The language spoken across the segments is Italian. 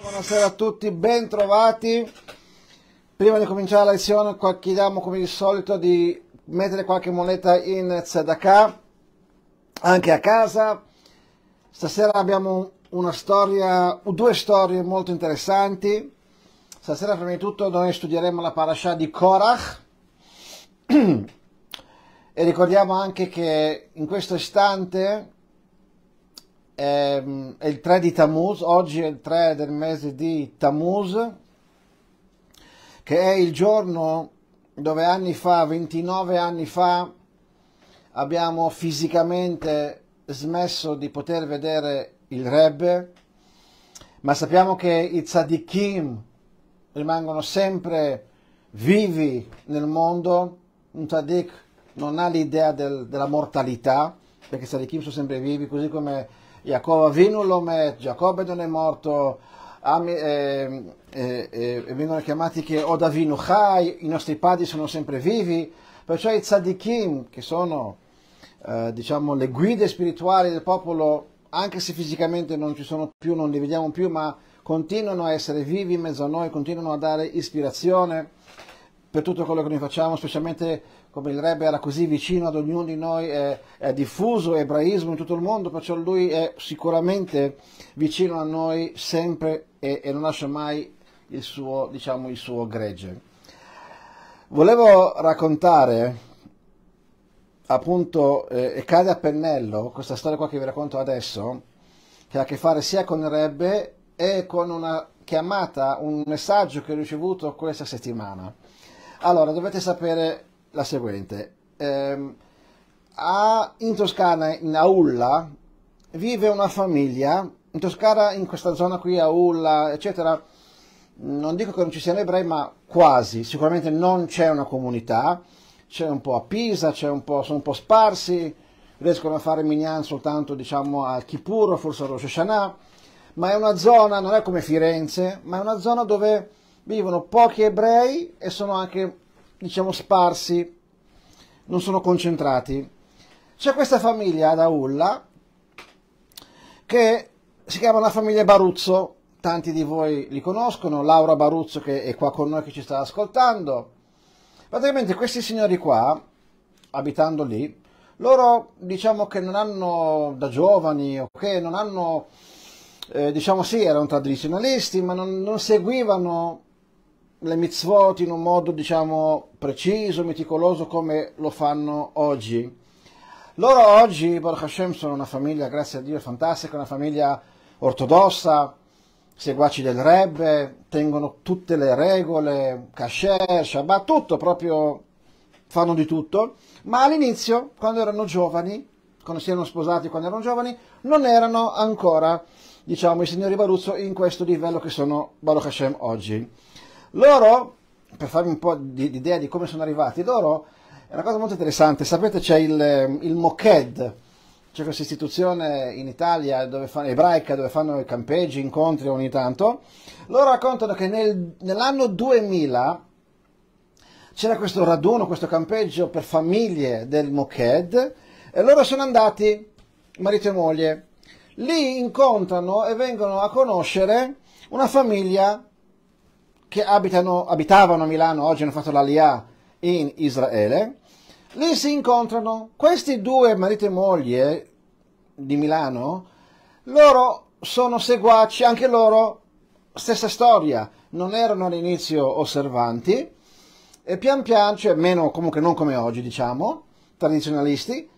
Buonasera a tutti, ben trovati. Prima di cominciare la lezione chiediamo come di solito di mettere qualche moneta in Zedaka anche a casa. Stasera abbiamo una storia, due storie molto interessanti. Stasera prima di tutto noi studieremo la parasha di Korach e ricordiamo anche che in questo istante ehm, è il 3 di Tammuz, oggi è il 3 del mese di Tammuz, che è il giorno dove anni fa, 29 anni fa, abbiamo fisicamente smesso di poter vedere il Rebbe, ma sappiamo che i tzadikim rimangono sempre vivi nel mondo, un tzadik non ha l'idea del, della mortalità, perché i tzadikim sono sempre vivi, così come Jacob Avinu Lomet, Giacobbe non è morto, Ami, eh, eh, eh, vengono chiamati che Odavinu Chai, i nostri padri sono sempre vivi, perciò i tzadikim, che sono eh, diciamo, le guide spirituali del popolo, anche se fisicamente non ci sono più, non li vediamo più, ma continuano a essere vivi in mezzo a noi, continuano a dare ispirazione per tutto quello che noi facciamo, specialmente come il Rebbe era così vicino ad ognuno di noi, è, è diffuso ebraismo in tutto il mondo, perciò lui è sicuramente vicino a noi sempre e, e non lascia mai il suo, diciamo, il suo gregge. Volevo raccontare appunto, eh, e cade a pennello, questa storia qua che vi racconto adesso, che ha a che fare sia con il Rebbe e con una chiamata, un messaggio che ho ricevuto questa settimana. Allora, dovete sapere la seguente. Eh, a, in Toscana, in Aulla, vive una famiglia, in Toscana, in questa zona qui, Aulla, eccetera, non dico che non ci siano ebrei, ma quasi, sicuramente non c'è una comunità, c'è un po' a Pisa, un po', sono un po' sparsi, riescono a fare Minyan soltanto diciamo al Kippur, forse a Rosh Hashanah, ma è una zona, non è come Firenze, ma è una zona dove vivono pochi ebrei e sono anche diciamo sparsi, non sono concentrati. C'è questa famiglia ad Aulla che si chiama la famiglia Baruzzo, tanti di voi li conoscono, Laura Baruzzo che è qua con noi che ci sta ascoltando. Praticamente questi signori qua, abitando lì, loro diciamo che non hanno da giovani o okay, che non hanno, eh, diciamo sì, erano tradizionalisti, ma non, non seguivano le mitzvot in un modo diciamo preciso, meticoloso come lo fanno oggi. Loro oggi, Baruch Hashem, sono una famiglia, grazie a Dio, fantastica, una famiglia ortodossa, seguaci del Rebbe, tengono tutte le regole, kasher, shabbat, tutto proprio, fanno di tutto, ma all'inizio, quando erano giovani, quando si erano sposati, quando erano giovani, non erano ancora, diciamo, i signori Baruzzo in questo livello che sono Baruch Hashem oggi. Loro, per farvi un po' di, di idea di come sono arrivati, loro è una cosa molto interessante, sapete c'è il, ehm, il Moked, c'è questa istituzione in Italia dove fanno, ebraica dove fanno i campeggi, incontri ogni tanto, loro raccontano che nel, nell'anno 2000 c'era questo raduno, questo campeggio per famiglie del Moked e loro sono andati, marito e moglie, lì incontrano e vengono a conoscere una famiglia che abitano, abitavano a Milano, oggi hanno fatto l'Aliyah in Israele, lì si incontrano. Questi due marito e moglie di Milano, loro sono seguaci, anche loro, stessa storia, non erano all'inizio osservanti e pian piano, cioè meno comunque non come oggi diciamo, tradizionalisti,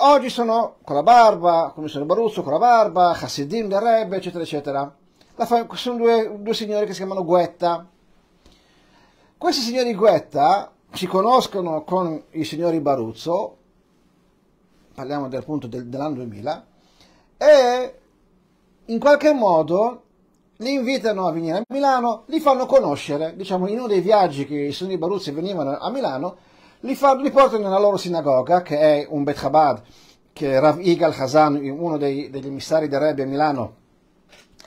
oggi sono con la barba, come sono Baruzzo, con la barba, Hassidim del Rebbe, eccetera, eccetera fam- sono due, due signori che si chiamano Guetta. Questi signori Guetta si conoscono con i signori Baruzzo, parliamo del, appunto del, dell'anno 2000, e in qualche modo li invitano a venire a Milano, li fanno conoscere, diciamo in uno dei viaggi che i signori Baruzzi venivano a Milano, li, fanno, li portano nella loro sinagoga, che è un Bet Chabad, che Rav Igal Hazan, uno dei, degli emissari del Rebbe a Milano,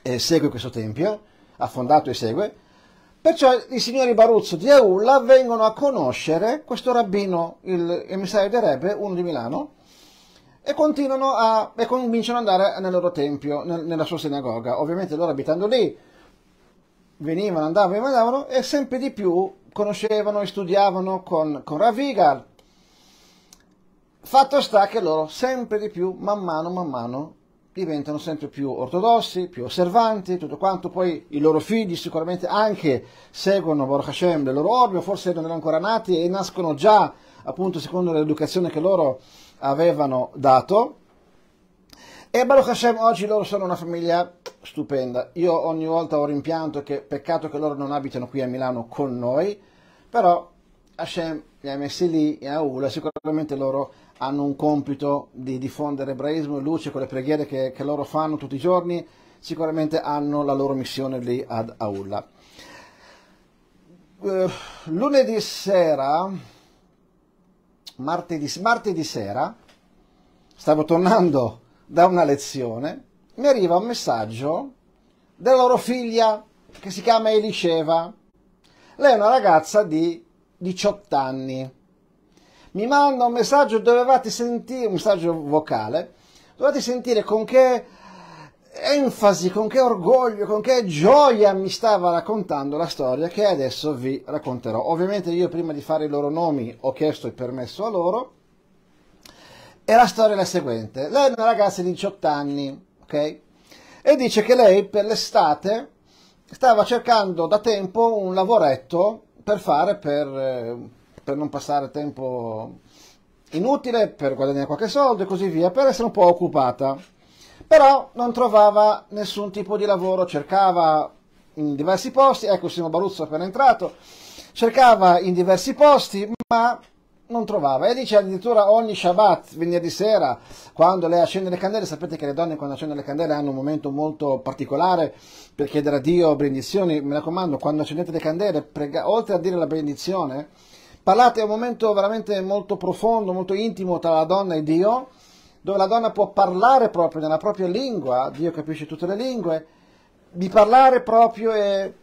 eh, segue questo tempio, ha fondato e segue, perciò i signori Baruzzo di Aulla vengono a conoscere questo rabbino, il emissario del Rebbe, uno di Milano, e continuano a, e cominciano ad andare nel loro tempio, nel, nella sua sinagoga. Ovviamente loro abitando lì venivano, andavano, andavano e sempre di più conoscevano e studiavano con, con Ravigar. Fatto sta che loro sempre di più, man mano, man mano, diventano sempre più ortodossi, più osservanti, tutto quanto, poi i loro figli sicuramente anche seguono Baruch Hashem le loro orme, forse non erano ancora nati e nascono già appunto secondo l'educazione che loro avevano dato. E Baruch Hashem oggi loro sono una famiglia stupenda. Io ogni volta ho rimpianto che peccato che loro non abitano qui a Milano con noi, però Hashem li ha messi lì in aula, sicuramente loro hanno un compito di diffondere ebraismo e luce con le preghiere che, che loro fanno tutti i giorni, sicuramente hanno la loro missione lì ad Aulla. Uh, lunedì sera, martedì, martedì sera, stavo tornando da una lezione, mi arriva un messaggio della loro figlia che si chiama Eliseva. Lei è una ragazza di 18 anni mi manda un messaggio, dovevate sentire, un messaggio vocale, dovevate sentire con che enfasi, con che orgoglio, con che gioia mi stava raccontando la storia che adesso vi racconterò. Ovviamente io prima di fare i loro nomi ho chiesto il permesso a loro e la storia è la seguente. Lei è una ragazza di 18 anni, ok? E dice che lei per l'estate stava cercando da tempo un lavoretto per fare per eh, per non passare tempo inutile, per guadagnare qualche soldo e così via, per essere un po' occupata. Però non trovava nessun tipo di lavoro, cercava in diversi posti, ecco il Simo Baruzzo appena entrato, cercava in diversi posti, ma non trovava. E dice addirittura ogni Shabbat, venerdì sera, quando lei accende le candele, sapete che le donne quando accendono le candele hanno un momento molto particolare per chiedere a Dio benedizioni. Mi raccomando, quando accendete le candele, prega, oltre a dire la benedizione, Parlate è un momento veramente molto profondo, molto intimo tra la donna e Dio, dove la donna può parlare proprio nella propria lingua, Dio capisce tutte le lingue, di parlare proprio e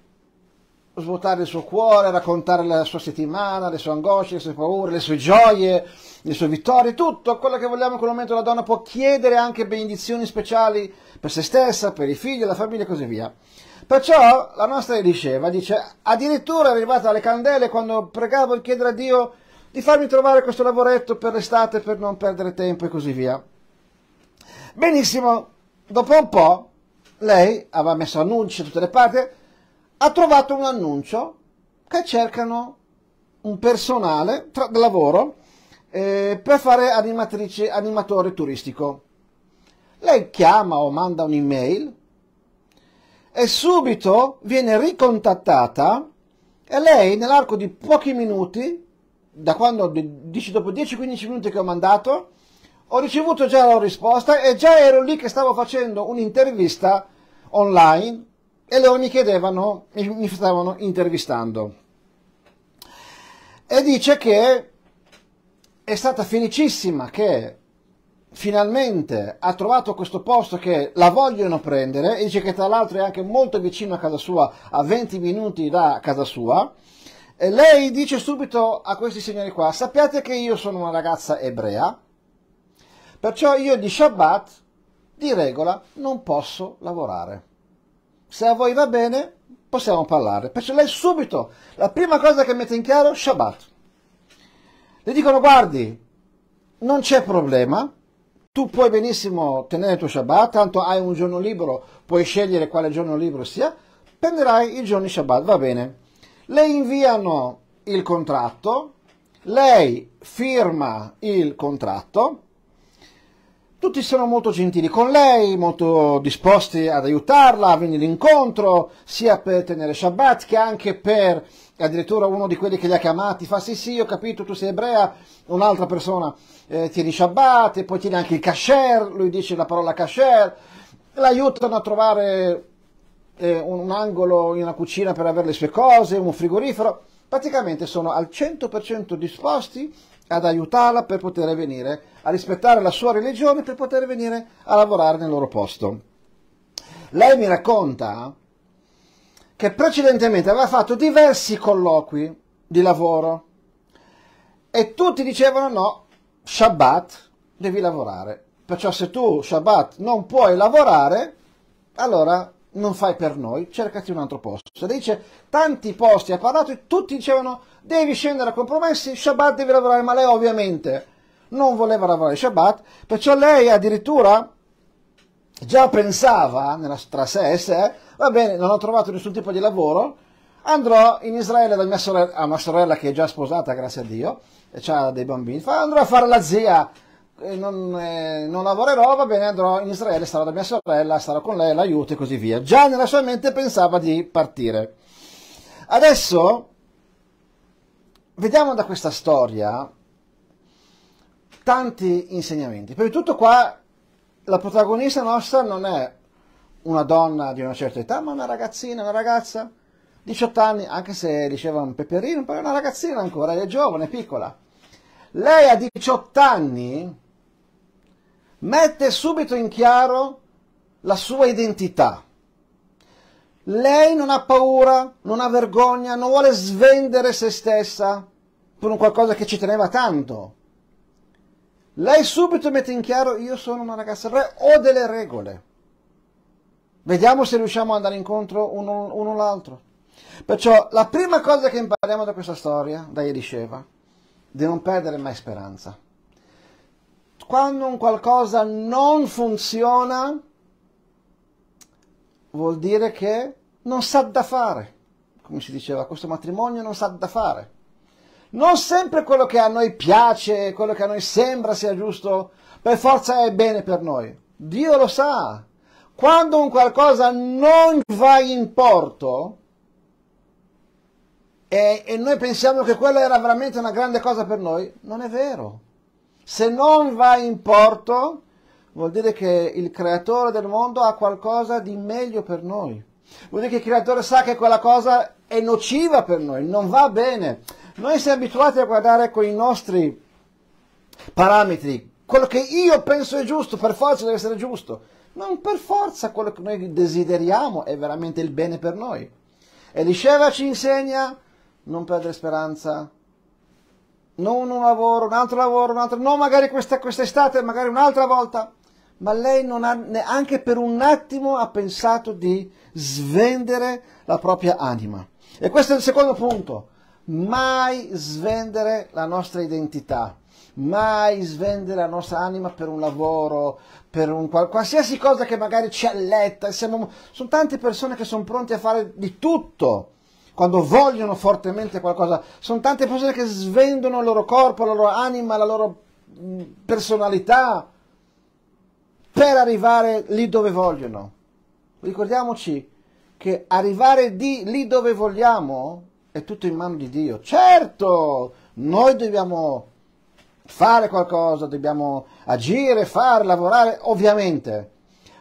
svuotare il suo cuore, raccontare la sua settimana, le sue angosce, le sue paure, le sue gioie, le sue vittorie, tutto quello che vogliamo in quel momento la donna può chiedere anche benedizioni speciali per se stessa, per i figli, la famiglia e così via. Perciò la nostra Eliseva dice, addirittura è arrivata alle candele quando pregavo di chiedere a Dio di farmi trovare questo lavoretto per l'estate per non perdere tempo e così via. Benissimo, dopo un po' lei aveva messo annunci da tutte le parti, ha trovato un annuncio che cercano un personale tra, lavoro eh, per fare animatrice, animatore turistico. Lei chiama o manda un'email e subito viene ricontattata e lei nell'arco di pochi minuti, da quando dici dopo 10-15 minuti che ho mandato, ho ricevuto già la risposta e già ero lì che stavo facendo un'intervista online e loro mi chiedevano, mi stavano intervistando. E dice che è stata felicissima che finalmente ha trovato questo posto che la vogliono prendere e dice che tra l'altro è anche molto vicino a casa sua, a 20 minuti da casa sua. E lei dice subito a questi signori qua, sappiate che io sono una ragazza ebrea, perciò io di Shabbat, di regola, non posso lavorare. Se a voi va bene, possiamo parlare. Perciò lei subito, la prima cosa che mette in chiaro, Shabbat. Le dicono, guardi, non c'è problema, tu puoi benissimo tenere il tuo Shabbat, tanto hai un giorno libero, puoi scegliere quale giorno libero sia, prenderai i giorni Shabbat, va bene. Le inviano il contratto, lei firma il contratto, tutti sono molto gentili con lei, molto disposti ad aiutarla, a venire incontro, sia per tenere Shabbat che anche per e addirittura uno di quelli che li ha chiamati fa sì sì ho capito tu sei ebrea, un'altra persona eh, tieni Shabbat e poi tieni anche il kasher, lui dice la parola kasher, l'aiutano a trovare eh, un angolo in una cucina per avere le sue cose, un frigorifero, praticamente sono al 100% disposti ad aiutarla per poter venire a rispettare la sua religione, per poter venire a lavorare nel loro posto. Lei mi racconta che precedentemente aveva fatto diversi colloqui di lavoro e tutti dicevano no, Shabbat devi lavorare. Perciò se tu Shabbat non puoi lavorare, allora non fai per noi, cercati un altro posto. Dice tanti posti ha parlato e tutti dicevano devi scendere a compromessi, Shabbat devi lavorare, ma lei ovviamente non voleva lavorare Shabbat, perciò lei addirittura già pensava nella, tra sé e sé, va bene, non ho trovato nessun tipo di lavoro, andrò in Israele da mia sorella, a una sorella che è già sposata, grazie a Dio, e ha dei bambini, fa, andrò a fare la zia, non, eh, non, lavorerò, va bene, andrò in Israele, starò da mia sorella, starò con lei, l'aiuto e così via. Già nella sua mente pensava di partire. Adesso vediamo da questa storia tanti insegnamenti. Prima di tutto qua la protagonista nostra non è una donna di una certa età, ma una ragazzina, una ragazza, 18 anni, anche se diceva un peperino, poi è una ragazzina ancora, è giovane, è piccola. Lei a 18 anni mette subito in chiaro la sua identità. Lei non ha paura, non ha vergogna, non vuole svendere se stessa per un qualcosa che ci teneva tanto. Lei subito mette in chiaro, io sono una ragazza del re, ho delle regole. Vediamo se riusciamo ad andare incontro uno, uno l'altro. Perciò la prima cosa che impariamo da questa storia, da ieri Erisheva, di non perdere mai speranza. Quando un qualcosa non funziona, vuol dire che non sa da fare. Come si diceva, questo matrimonio non sa da fare non sempre quello che a noi piace, quello che a noi sembra sia giusto, per forza è bene per noi. Dio lo sa. Quando un qualcosa non va in porto e, e noi pensiamo che quella era veramente una grande cosa per noi, non è vero. Se non va in porto vuol dire che il creatore del mondo ha qualcosa di meglio per noi. Vuol dire che il creatore sa che quella cosa è nociva per noi, non va bene noi siamo abituati a guardare con i nostri parametri quello che io penso è giusto, per forza deve essere giusto. Non per forza quello che noi desideriamo è veramente il bene per noi. E Lisceva ci insegna non perdere speranza, non un lavoro, un altro lavoro, un altro, no magari questa, quest'estate, magari un'altra volta. Ma lei non ha neanche per un attimo ha pensato di svendere la propria anima. E questo è il secondo punto mai svendere la nostra identità, mai svendere la nostra anima per un lavoro, per un qualsiasi cosa che magari ci alletta. Siamo, sono tante persone che sono pronte a fare di tutto quando vogliono fortemente qualcosa. Sono tante persone che svendono il loro corpo, la loro anima, la loro personalità per arrivare lì dove vogliono. Ricordiamoci che arrivare di lì dove vogliamo è tutto in mano di Dio. Certo, noi dobbiamo fare qualcosa, dobbiamo agire, fare, lavorare, ovviamente.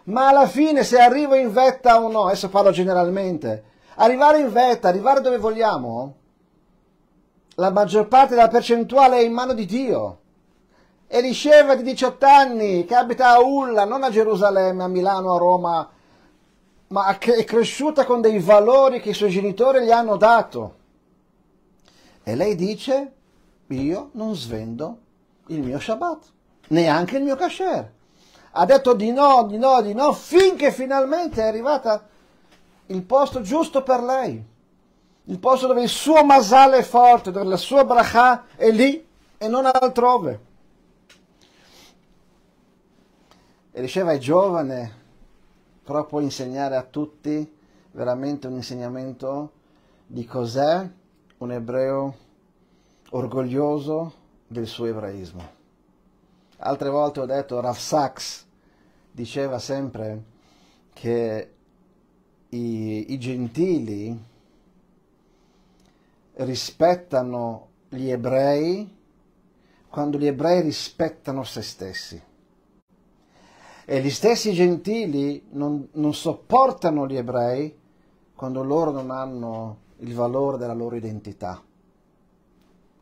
Ma alla fine se arrivo in vetta o no, adesso parlo generalmente, arrivare in vetta, arrivare dove vogliamo, la maggior parte della percentuale è in mano di Dio. Elisceva di 18 anni, che abita a Ulla, non a Gerusalemme, a Milano, a Roma, ma è cresciuta con dei valori che i suoi genitori gli hanno dato. E lei dice, io non svendo il mio Shabbat, neanche il mio kasher. Ha detto di no, di no, di no, finché finalmente è arrivata il posto giusto per lei. Il posto dove il suo masale è forte, dove la sua brachà è lì e non altrove. E diceva è giovane, però può insegnare a tutti veramente un insegnamento di cos'è un ebreo orgoglioso del suo ebraismo. Altre volte ho detto, Rav Sachs diceva sempre che i, i gentili rispettano gli ebrei quando gli ebrei rispettano se stessi. E gli stessi gentili non, non sopportano gli ebrei quando loro non hanno il valore della loro identità.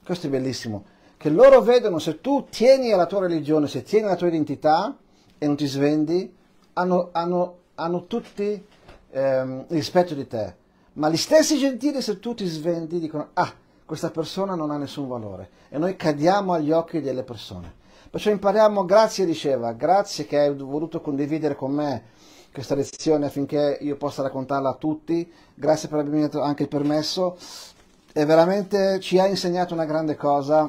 Questo è bellissimo, che loro vedono se tu tieni alla tua religione, se tieni alla tua identità e non ti svendi, hanno, hanno, hanno tutti ehm, rispetto di te. Ma gli stessi gentili se tu ti svendi dicono, ah, questa persona non ha nessun valore e noi cadiamo agli occhi delle persone. Perciò impariamo, grazie diceva, grazie che hai voluto condividere con me questa lezione affinché io possa raccontarla a tutti. Grazie per avermi dato anche il permesso. E veramente ci ha insegnato una grande cosa.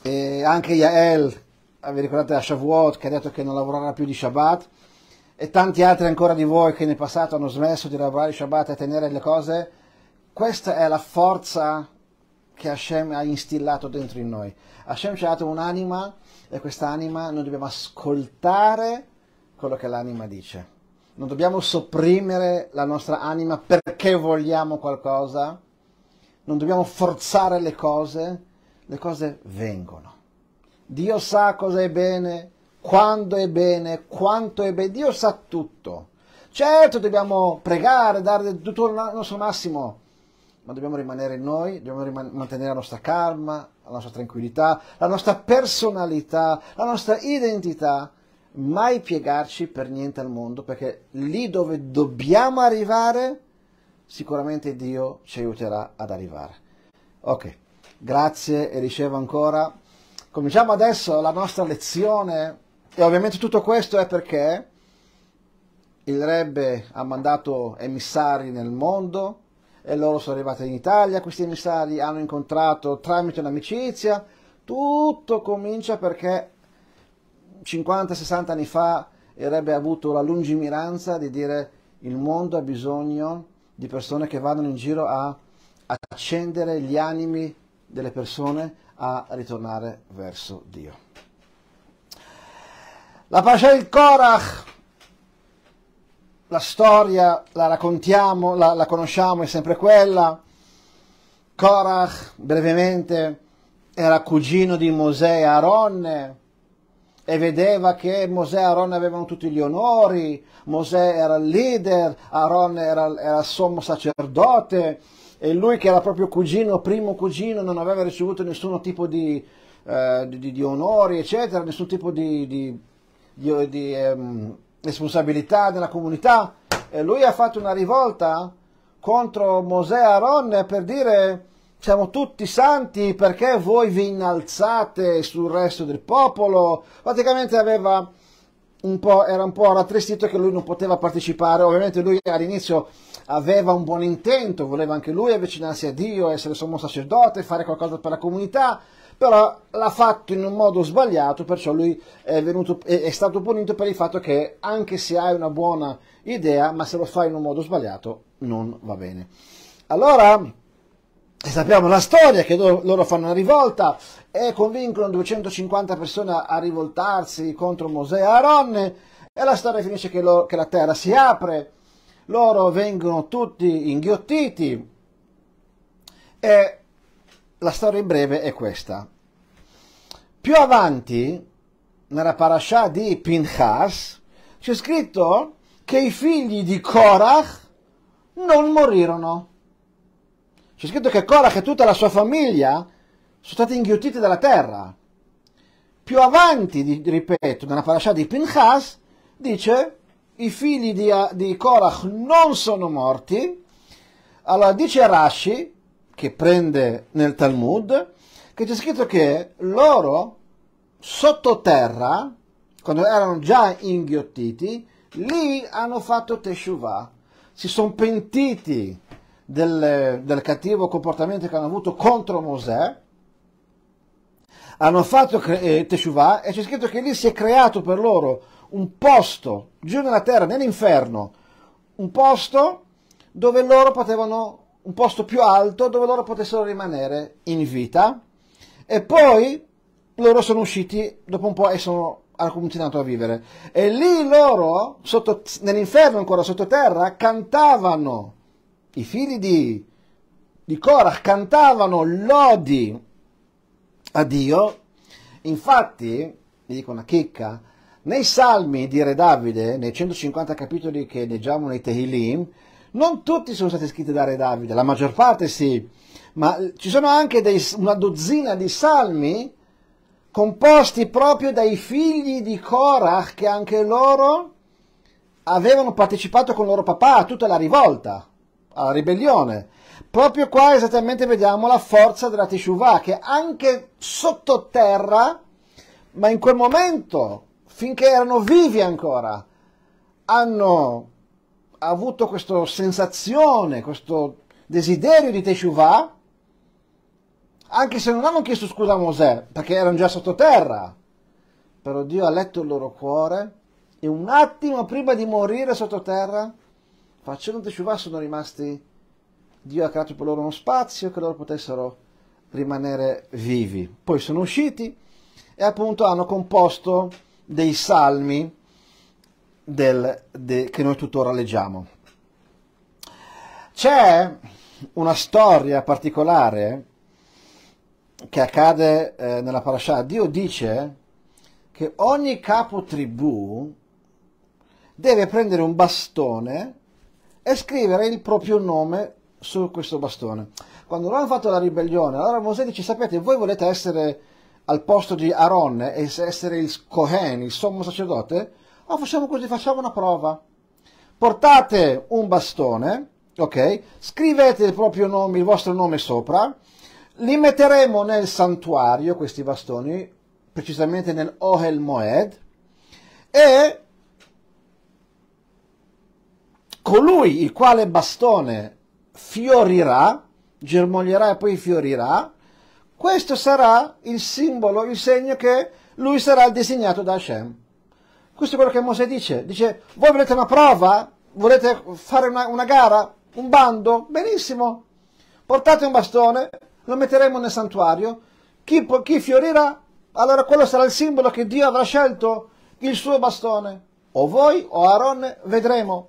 E anche Yael, eh, vi ricordate a Shavuot, che ha detto che non lavorerà più di Shabbat, e tanti altri ancora di voi che nel passato hanno smesso di lavorare di Shabbat e tenere le cose. Questa è la forza che Hashem ha instillato dentro in noi. Hashem ci ha dato un'anima e quest'anima noi dobbiamo ascoltare quello che l'anima dice. Non dobbiamo sopprimere la nostra anima perché vogliamo qualcosa, non dobbiamo forzare le cose, le cose vengono. Dio sa cosa è bene, quando è bene, quanto è bene, Dio sa tutto. Certo dobbiamo pregare, dare tutto il nostro massimo, ma dobbiamo rimanere noi, dobbiamo mantenere la nostra calma, la nostra tranquillità, la nostra personalità, la nostra identità, mai piegarci per niente al mondo, perché lì dove dobbiamo arrivare, sicuramente Dio ci aiuterà ad arrivare. Ok, grazie e ricevo ancora. Cominciamo adesso la nostra lezione e ovviamente tutto questo è perché il Rebbe ha mandato emissari nel mondo e loro sono arrivati in Italia, questi emissari hanno incontrato tramite un'amicizia, tutto comincia perché 50-60 anni fa avrebbe avuto la lungimiranza di dire il mondo ha bisogno di persone che vadano in giro a accendere gli animi delle persone a ritornare verso Dio. La pace del Korach, la storia la raccontiamo, la, la conosciamo, è sempre quella. Korach, brevemente, era cugino di Mosè e Aronne, e vedeva che Mosè e Aaron avevano tutti gli onori, Mosè era il leader, Aaron era, era sommo sacerdote e lui che era proprio cugino, primo cugino, non aveva ricevuto nessun tipo di, eh, di, di onori, eccetera, nessun tipo di, di ehm, responsabilità nella comunità. E lui ha fatto una rivolta contro Mosè e Aaron per dire siamo tutti santi perché voi vi innalzate sul resto del popolo. Praticamente aveva un po', era un po' rattristito che lui non poteva partecipare. Ovviamente lui all'inizio aveva un buon intento, voleva anche lui avvicinarsi a Dio, essere sommo sacerdote, fare qualcosa per la comunità, però l'ha fatto in un modo sbagliato, perciò lui è, venuto, è stato punito per il fatto che anche se hai una buona idea, ma se lo fai in un modo sbagliato non va bene. Allora, e sappiamo la storia che loro, fanno una rivolta e convincono 250 persone a rivoltarsi contro Mosè e Aaron e la storia finisce che, lo, che la terra si apre, loro vengono tutti inghiottiti e la storia in breve è questa. Più avanti, nella parasha di Pinchas, c'è scritto che i figli di Korach non morirono c'è scritto che Korach e tutta la sua famiglia sono stati inghiottiti dalla terra. Più avanti, ripeto, nella parasha di Pinchas, dice i figli di, eh, di Korach non sono morti. Allora dice Rashi, che prende nel Talmud, che c'è scritto che loro sottoterra, quando erano già inghiottiti, lì hanno fatto Teshuvah, si sono pentiti del, del cattivo comportamento che hanno avuto contro Mosè, hanno fatto eh, Teshuvah e c'è scritto che lì si è creato per loro un posto giù nella terra, nell'inferno, un posto dove loro potevano, un posto più alto dove loro potessero rimanere in vita e poi loro sono usciti dopo un po' e sono, hanno continuato a vivere e lì loro, sotto, nell'inferno ancora sottoterra, cantavano i figli di, di Korach cantavano lodi a Dio, infatti, vi dico una chicca, nei salmi di Re Davide, nei 150 capitoli che leggiamo nei Tehilim, non tutti sono stati scritti da Re Davide, la maggior parte sì, ma ci sono anche dei, una dozzina di salmi composti proprio dai figli di Korach che anche loro avevano partecipato con loro papà a tutta la rivolta alla ribellione. Proprio qua esattamente vediamo la forza della Teshuvah che anche sottoterra, ma in quel momento, finché erano vivi ancora, hanno avuto questa sensazione, questo desiderio di Teshuvah, anche se non hanno chiesto scusa a Mosè, perché erano già sottoterra. Però Dio ha letto il loro cuore e un attimo prima di morire sottoterra facendo Teshuvah sono rimasti, Dio ha creato per loro uno spazio che loro potessero rimanere vivi. Poi sono usciti e appunto hanno composto dei salmi del, de, che noi tuttora leggiamo. C'è una storia particolare che accade eh, nella parasha. Dio dice che ogni capo tribù deve prendere un bastone e scrivere il proprio nome su questo bastone. Quando loro hanno fatto la ribellione, allora Mosè dice, sapete, voi volete essere al posto di Aaron e essere il Cohen, il sommo sacerdote? Oh, facciamo così, facciamo una prova. Portate un bastone, ok? Scrivete il proprio nome, il vostro nome sopra, li metteremo nel santuario, questi bastoni, precisamente nel Ohel Moed, e colui il quale bastone fiorirà, germoglierà e poi fiorirà, questo sarà il simbolo, il segno che lui sarà designato da Hashem. Questo è quello che Mosè dice. Dice, voi volete una prova? Volete fare una, una gara? Un bando? Benissimo. Portate un bastone, lo metteremo nel santuario. Chi, chi fiorirà? Allora quello sarà il simbolo che Dio avrà scelto, il suo bastone. O voi o Aaron vedremo.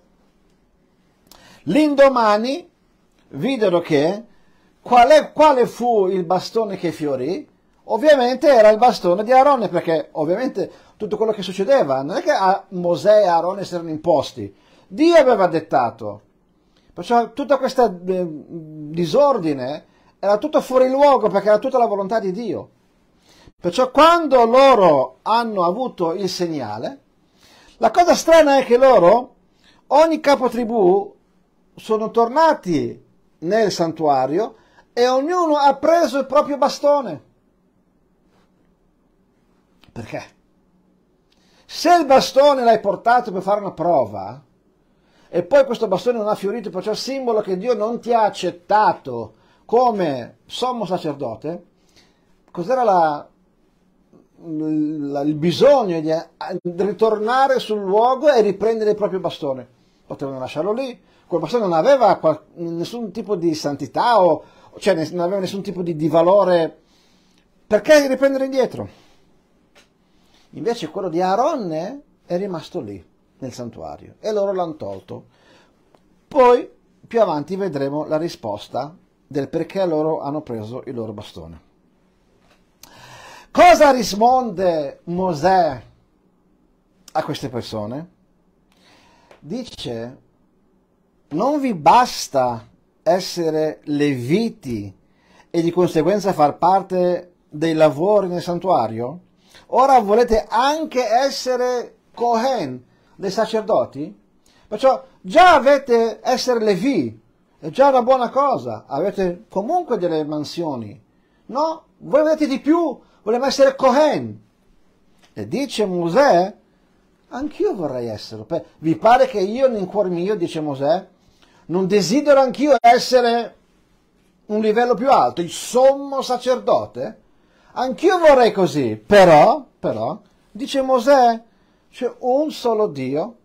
L'indomani videro che quale, quale fu il bastone che fiorì? Ovviamente era il bastone di Aronne, perché ovviamente tutto quello che succedeva non è che a Mosè e Aronne si erano imposti, Dio aveva dettato. Perciò tutta questa eh, disordine era tutto fuori luogo perché era tutta la volontà di Dio. Perciò quando loro hanno avuto il segnale, la cosa strana è che loro, ogni capotribù sono tornati nel santuario e ognuno ha preso il proprio bastone. Perché? Se il bastone l'hai portato per fare una prova e poi questo bastone non ha fiorito, perciò è il simbolo che Dio non ti ha accettato come sommo sacerdote, cos'era la, la, il bisogno di ritornare sul luogo e riprendere il proprio bastone? potevano lasciarlo lì. Quel pastore non aveva qual- nessun tipo di santità o cioè, non aveva nessun tipo di, di valore. Perché riprendere indietro? Invece quello di Aaron è rimasto lì, nel santuario, e loro l'hanno tolto. Poi, più avanti, vedremo la risposta del perché loro hanno preso il loro bastone. Cosa risponde Mosè a queste persone? dice, non vi basta essere leviti e di conseguenza far parte dei lavori nel santuario? Ora volete anche essere Cohen, dei sacerdoti? Perciò già avete essere Levi, è già una buona cosa, avete comunque delle mansioni. No, voi volete di più, volete essere Cohen. E dice Mosè, anch'io vorrei esserlo. Vi pare che io nel cuor mio, dice Mosè, non desidero anch'io essere un livello più alto, il sommo sacerdote? Anch'io vorrei così, però, però, dice Mosè, c'è un solo Dio,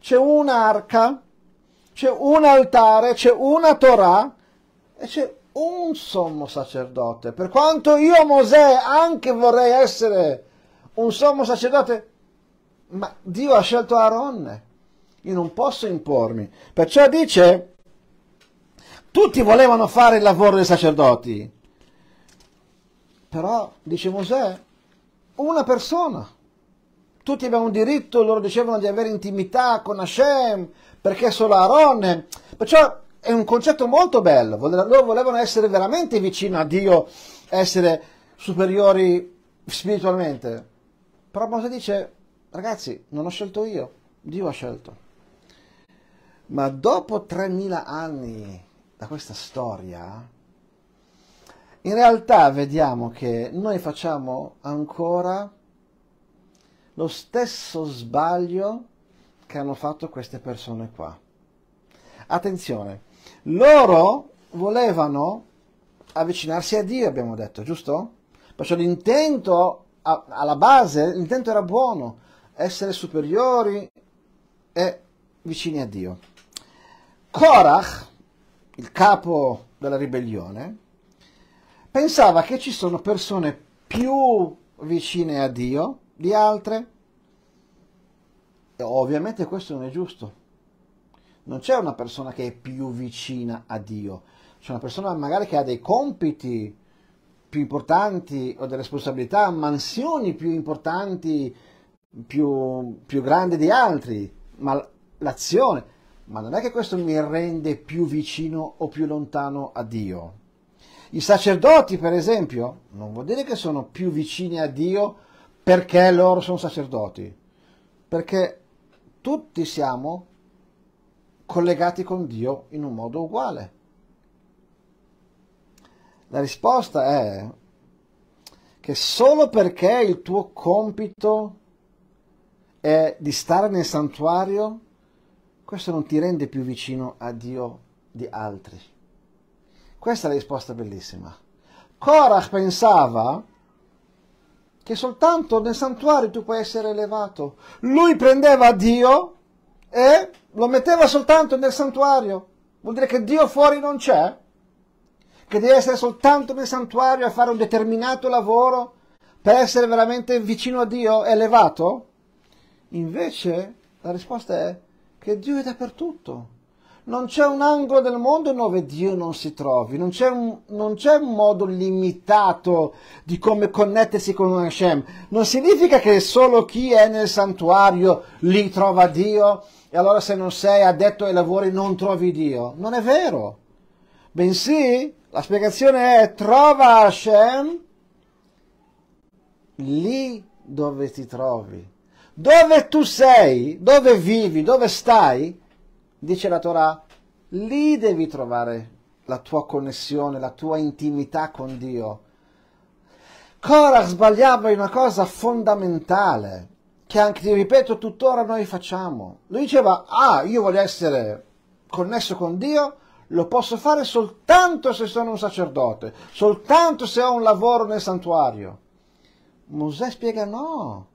c'è un'arca, c'è un altare, c'è una Torah e c'è un sommo sacerdote. Per quanto io, Mosè, anche vorrei essere un sommo sacerdote, ma Dio ha scelto Aaron, io non posso impormi. Perciò dice, tutti volevano fare il lavoro dei sacerdoti, però, dice Mosè, una persona. Tutti abbiamo un diritto, loro dicevano di avere intimità con Hashem, perché solo Aaron. Perciò è un concetto molto bello, loro volevano essere veramente vicino a Dio, essere superiori spiritualmente. Però Mosè dice, Ragazzi, non ho scelto io, Dio ha scelto. Ma dopo 3000 anni da questa storia, in realtà vediamo che noi facciamo ancora lo stesso sbaglio che hanno fatto queste persone qua. Attenzione, loro volevano avvicinarsi a Dio, abbiamo detto, giusto? Perciò l'intento alla base, l'intento era buono, essere superiori e vicini a Dio. Korach, il capo della ribellione, pensava che ci sono persone più vicine a Dio di altre. E ovviamente questo non è giusto. Non c'è una persona che è più vicina a Dio, c'è una persona magari che ha dei compiti più importanti o delle responsabilità, mansioni più importanti più, più grande di altri, ma l'azione, ma non è che questo mi rende più vicino o più lontano a Dio. I sacerdoti, per esempio, non vuol dire che sono più vicini a Dio perché loro sono sacerdoti, perché tutti siamo collegati con Dio in un modo uguale. La risposta è che solo perché il tuo compito è eh, di stare nel santuario, questo non ti rende più vicino a Dio di altri. Questa è la risposta bellissima. Korach pensava che soltanto nel santuario tu puoi essere elevato. Lui prendeva Dio e lo metteva soltanto nel santuario. Vuol dire che Dio fuori non c'è, che devi essere soltanto nel santuario a fare un determinato lavoro per essere veramente vicino a Dio, elevato. Invece la risposta è che Dio è dappertutto. Non c'è un angolo del mondo dove Dio non si trovi, non c'è un, non c'è un modo limitato di come connettersi con Hashem. Non significa che solo chi è nel santuario lì trova Dio e allora se non sei addetto ai lavori non trovi Dio. Non è vero. Bensì la spiegazione è trova Hashem lì dove ti trovi dove tu sei, dove vivi, dove stai, dice la Torah, lì devi trovare la tua connessione, la tua intimità con Dio. Korach sbagliava in una cosa fondamentale, che anche, ti ripeto, tuttora noi facciamo. Lui diceva, ah, io voglio essere connesso con Dio, lo posso fare soltanto se sono un sacerdote, soltanto se ho un lavoro nel santuario. Mosè spiega no,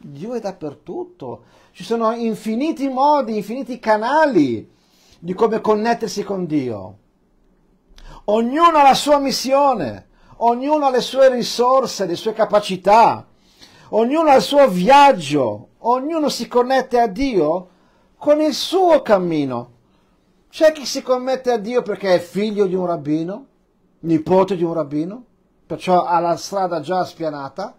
Dio è dappertutto, ci sono infiniti modi, infiniti canali di come connettersi con Dio. Ognuno ha la sua missione, ognuno ha le sue risorse, le sue capacità, ognuno ha il suo viaggio, ognuno si connette a Dio con il suo cammino. C'è chi si connette a Dio perché è figlio di un rabbino, nipote di un rabbino, perciò ha la strada già spianata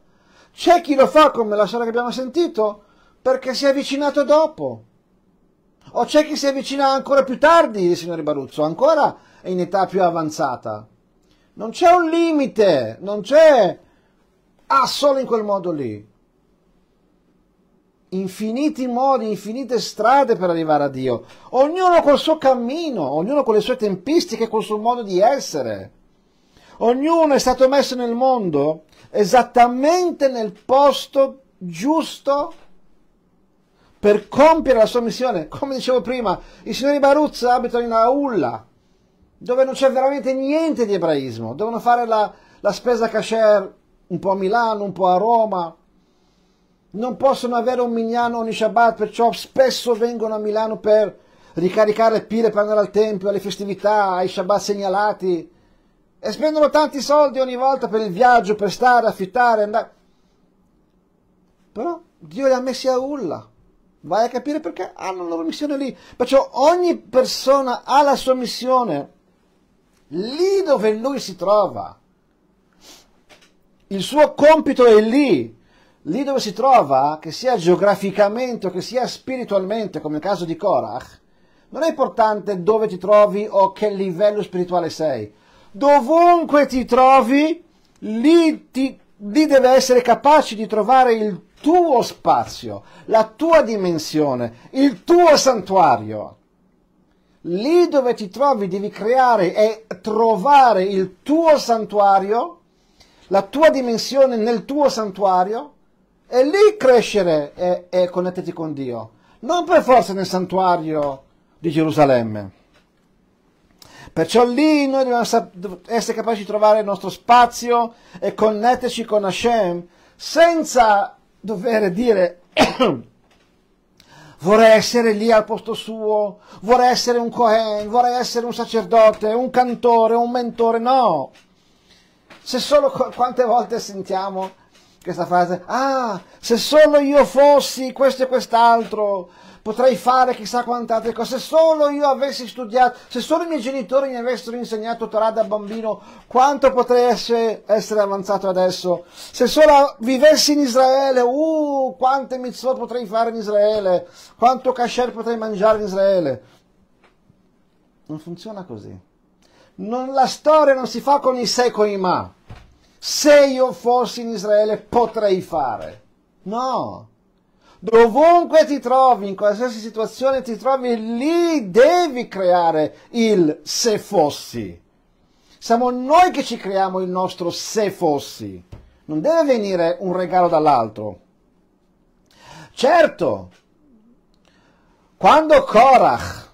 c'è chi lo fa come la storia che abbiamo sentito perché si è avvicinato dopo. O c'è chi si avvicina ancora più tardi, signore Baruzzo, ancora in età più avanzata. Non c'è un limite, non c'è ah, solo in quel modo lì. Infiniti modi, infinite strade per arrivare a Dio, ognuno col suo cammino, ognuno con le sue tempistiche, col suo modo di essere. Ognuno è stato messo nel mondo esattamente nel posto giusto per compiere la sua missione. Come dicevo prima, i signori Baruzza abitano in una ulla dove non c'è veramente niente di ebraismo, devono fare la, la spesa kasher un po' a Milano, un po' a Roma, non possono avere un mignano ogni Shabbat, perciò spesso vengono a Milano per ricaricare pile per andare al tempio, alle festività, ai Shabbat segnalati, e spendono tanti soldi ogni volta per il viaggio, per stare, affittare, andare. Però Dio li ha messi a Ulla. Vai a capire perché hanno la loro missione lì. Perciò ogni persona ha la sua missione lì dove lui si trova. Il suo compito è lì, lì dove si trova, che sia geograficamente o che sia spiritualmente, come nel caso di Korach. Non è importante dove ti trovi o che livello spirituale sei dovunque ti trovi, lì, ti, lì deve essere capace di trovare il tuo spazio, la tua dimensione, il tuo santuario. Lì dove ti trovi devi creare e trovare il tuo santuario, la tua dimensione nel tuo santuario e lì crescere e, e connetterti con Dio. Non per forza nel santuario di Gerusalemme. Perciò lì noi dobbiamo essere capaci di trovare il nostro spazio e connetterci con Hashem senza dover dire vorrei essere lì al posto suo, vorrei essere un Kohen, vorrei essere un sacerdote, un cantore, un mentore, no. Se solo quante volte sentiamo questa frase, ah, se solo io fossi questo e quest'altro, potrei fare chissà quante altre cose. Se solo io avessi studiato, se solo i miei genitori mi avessero insegnato Torah da bambino, quanto potrei essere, essere avanzato adesso? Se solo vivessi in Israele, uh, quante mitzvot potrei fare in Israele, quanto kasher potrei mangiare in Israele. Non funziona così. Non, la storia non si fa con i se e con i ma. Se io fossi in Israele potrei fare. No, dovunque ti trovi, in qualsiasi situazione ti trovi, lì devi creare il se fossi. Siamo noi che ci creiamo il nostro se fossi, non deve venire un regalo dall'altro. Certo, quando Korach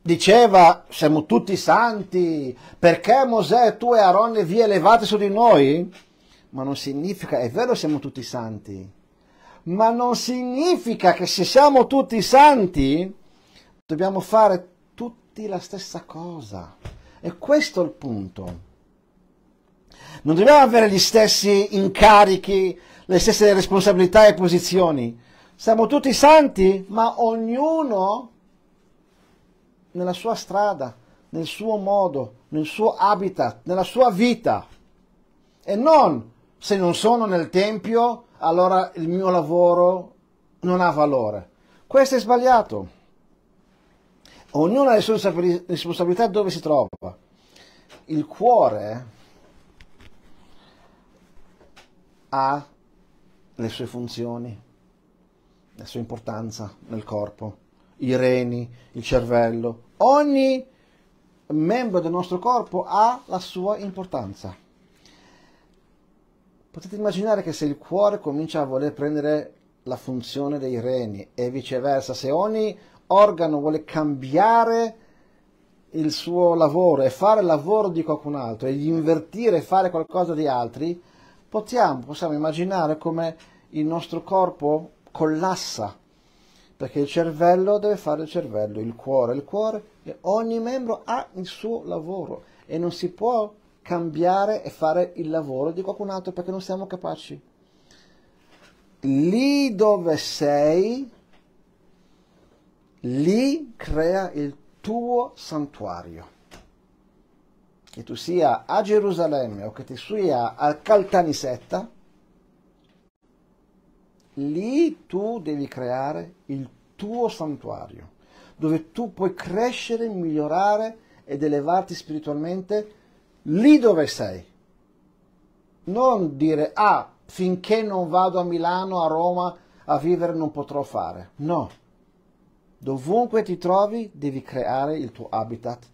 diceva siamo tutti santi, perché Mosè, tu e Aaron vi elevate su di noi? Ma non significa, è vero siamo tutti santi, ma non significa che se siamo tutti santi dobbiamo fare tutti la stessa cosa. E questo è il punto. Non dobbiamo avere gli stessi incarichi, le stesse responsabilità e posizioni. Siamo tutti santi, ma ognuno nella sua strada, nel suo modo, nel suo habitat, nella sua vita. E non se non sono nel Tempio allora il mio lavoro non ha valore. Questo è sbagliato. Ognuno ha le sue responsabilità dove si trova. Il cuore ha le sue funzioni, la sua importanza nel corpo, i reni, il cervello, ogni membro del nostro corpo ha la sua importanza. Potete immaginare che se il cuore comincia a voler prendere la funzione dei reni e viceversa, se ogni organo vuole cambiare il suo lavoro e fare il lavoro di qualcun altro e invertire e fare qualcosa di altri, possiamo, possiamo immaginare come il nostro corpo collassa, perché il cervello deve fare il cervello, il cuore, il cuore, e ogni membro ha il suo lavoro e non si può cambiare e fare il lavoro di qualcun altro perché non siamo capaci. Lì dove sei, lì crea il tuo santuario. Che tu sia a Gerusalemme o che tu sia a Caltanissetta, lì tu devi creare il tuo santuario, dove tu puoi crescere, migliorare ed elevarti spiritualmente lì dove sei. Non dire, ah, finché non vado a Milano, a Roma, a vivere non potrò fare. No. Dovunque ti trovi, devi creare il tuo habitat,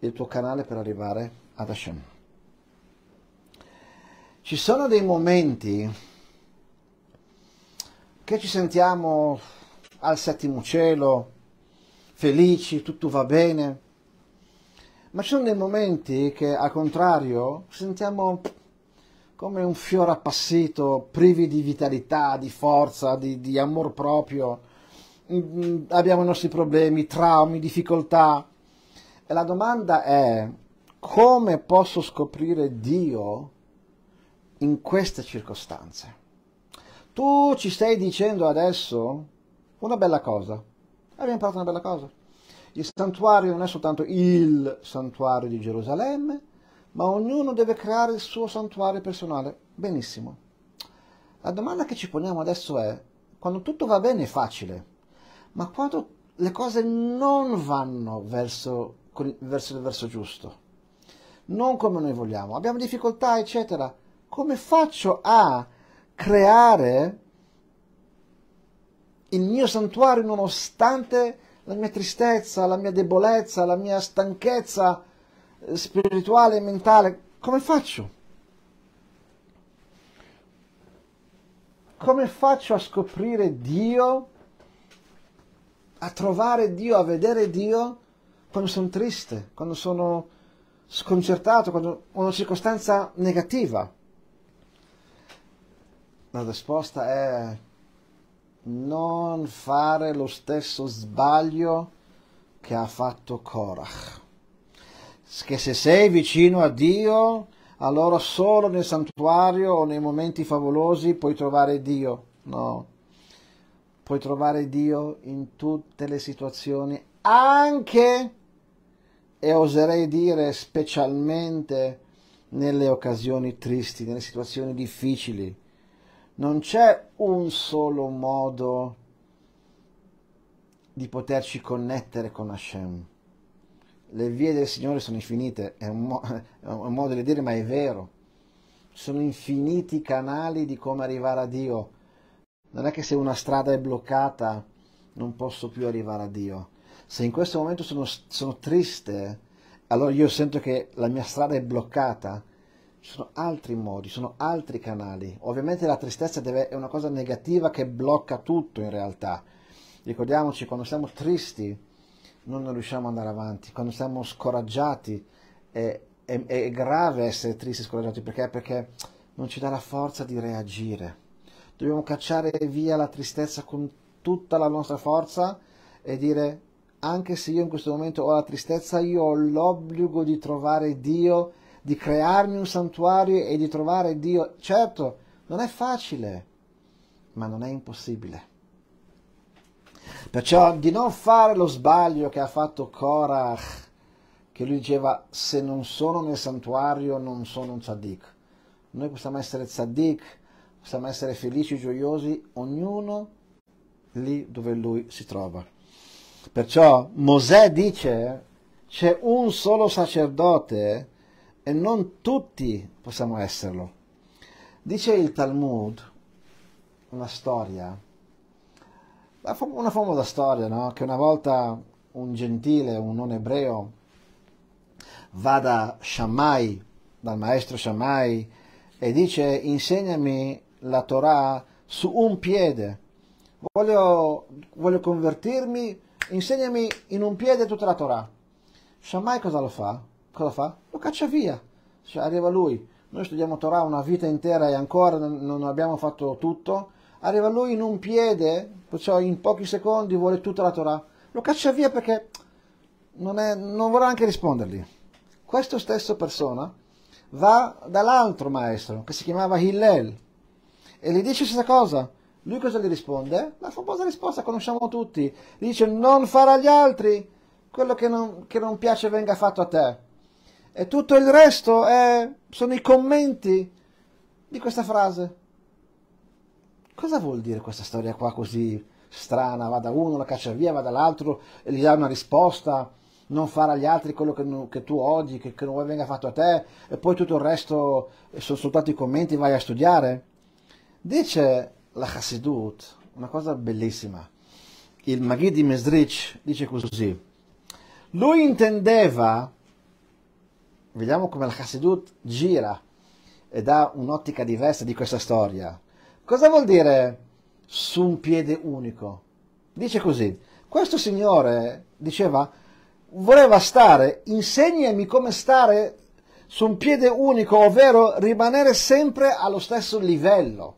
il tuo canale per arrivare ad Hashem. Ci sono dei momenti che ci sentiamo al settimo cielo, felici, tutto va bene ma ci sono dei momenti che al contrario sentiamo come un fiore appassito, privi di vitalità, di forza, di, di amor proprio. Mm, abbiamo i nostri problemi, traumi, difficoltà. E la domanda è come posso scoprire Dio in queste circostanze? Tu ci stai dicendo adesso una bella cosa. Abbiamo imparato una bella cosa il santuario non è soltanto il santuario di Gerusalemme, ma ognuno deve creare il suo santuario personale. Benissimo. La domanda che ci poniamo adesso è, quando tutto va bene è facile, ma quando le cose non vanno verso, verso il verso giusto, non come noi vogliamo, abbiamo difficoltà, eccetera, come faccio a creare il mio santuario nonostante la mia tristezza, la mia debolezza, la mia stanchezza eh, spirituale e mentale. Come faccio? Come faccio a scoprire Dio, a trovare Dio, a vedere Dio quando sono triste, quando sono sconcertato, quando ho una circostanza negativa? La risposta è non fare lo stesso sbaglio che ha fatto Korach. Che se sei vicino a Dio, allora solo nel santuario o nei momenti favolosi puoi trovare Dio. No, puoi trovare Dio in tutte le situazioni, anche e oserei dire specialmente nelle occasioni tristi, nelle situazioni difficili non c'è un solo modo di poterci connettere con Hashem. Le vie del Signore sono infinite, è un, mo- è un modo di dire, ma è vero. Sono infiniti i canali di come arrivare a Dio. Non è che se una strada è bloccata non posso più arrivare a Dio. Se in questo momento sono, sono triste, allora io sento che la mia strada è bloccata, ci sono altri modi, ci sono altri canali. Ovviamente la tristezza deve, è una cosa negativa che blocca tutto in realtà. Ricordiamoci, quando siamo tristi non riusciamo ad andare avanti, quando siamo scoraggiati è, è, è grave essere tristi e scoraggiati perché? perché non ci dà la forza di reagire. Dobbiamo cacciare via la tristezza con tutta la nostra forza e dire anche se io in questo momento ho la tristezza, io ho l'obbligo di trovare Dio di crearmi un santuario e di trovare Dio. Certo, non è facile, ma non è impossibile. Perciò di non fare lo sbaglio che ha fatto Korach, che lui diceva se non sono nel santuario non sono un tzaddik. Noi possiamo essere tzaddik, possiamo essere felici, gioiosi, ognuno lì dove lui si trova. Perciò Mosè dice c'è un solo sacerdote e non tutti possiamo esserlo. Dice il Talmud una storia, una famosa storia, no? che una volta un gentile, un non ebreo, va da Shammai, dal maestro Shammai, e dice insegnami la Torah su un piede, voglio, voglio convertirmi, insegnami in un piede tutta la Torah. Shammai cosa lo fa? cosa fa? Lo caccia via. Cioè, arriva lui, noi studiamo Torah una vita intera e ancora non abbiamo fatto tutto, arriva lui in un piede, perciò in pochi secondi vuole tutta la Torah, lo caccia via perché non, è, non vorrà anche rispondergli. Questo stesso persona va dall'altro maestro che si chiamava Hillel e gli dice stessa cosa. Lui cosa gli risponde? La famosa risposta conosciamo tutti. Gli dice non farà agli altri quello che non, che non piace venga fatto a te e tutto il resto è, sono i commenti di questa frase. Cosa vuol dire questa storia qua così strana? Va da uno, la caccia via, va dall'altro, e gli dà una risposta, non fare agli altri quello che, che tu odi, che, che, non vuoi venga fatto a te, e poi tutto il resto sono soltanto i commenti, vai a studiare. Dice la Hasidut una cosa bellissima. Il Maghid di Mesdrich dice così. Lui intendeva vediamo come la Hasidut gira e dà un'ottica diversa di questa storia. Cosa vuol dire su un piede unico? Dice così, questo signore diceva voleva stare, insegnami come stare su un piede unico, ovvero rimanere sempre allo stesso livello,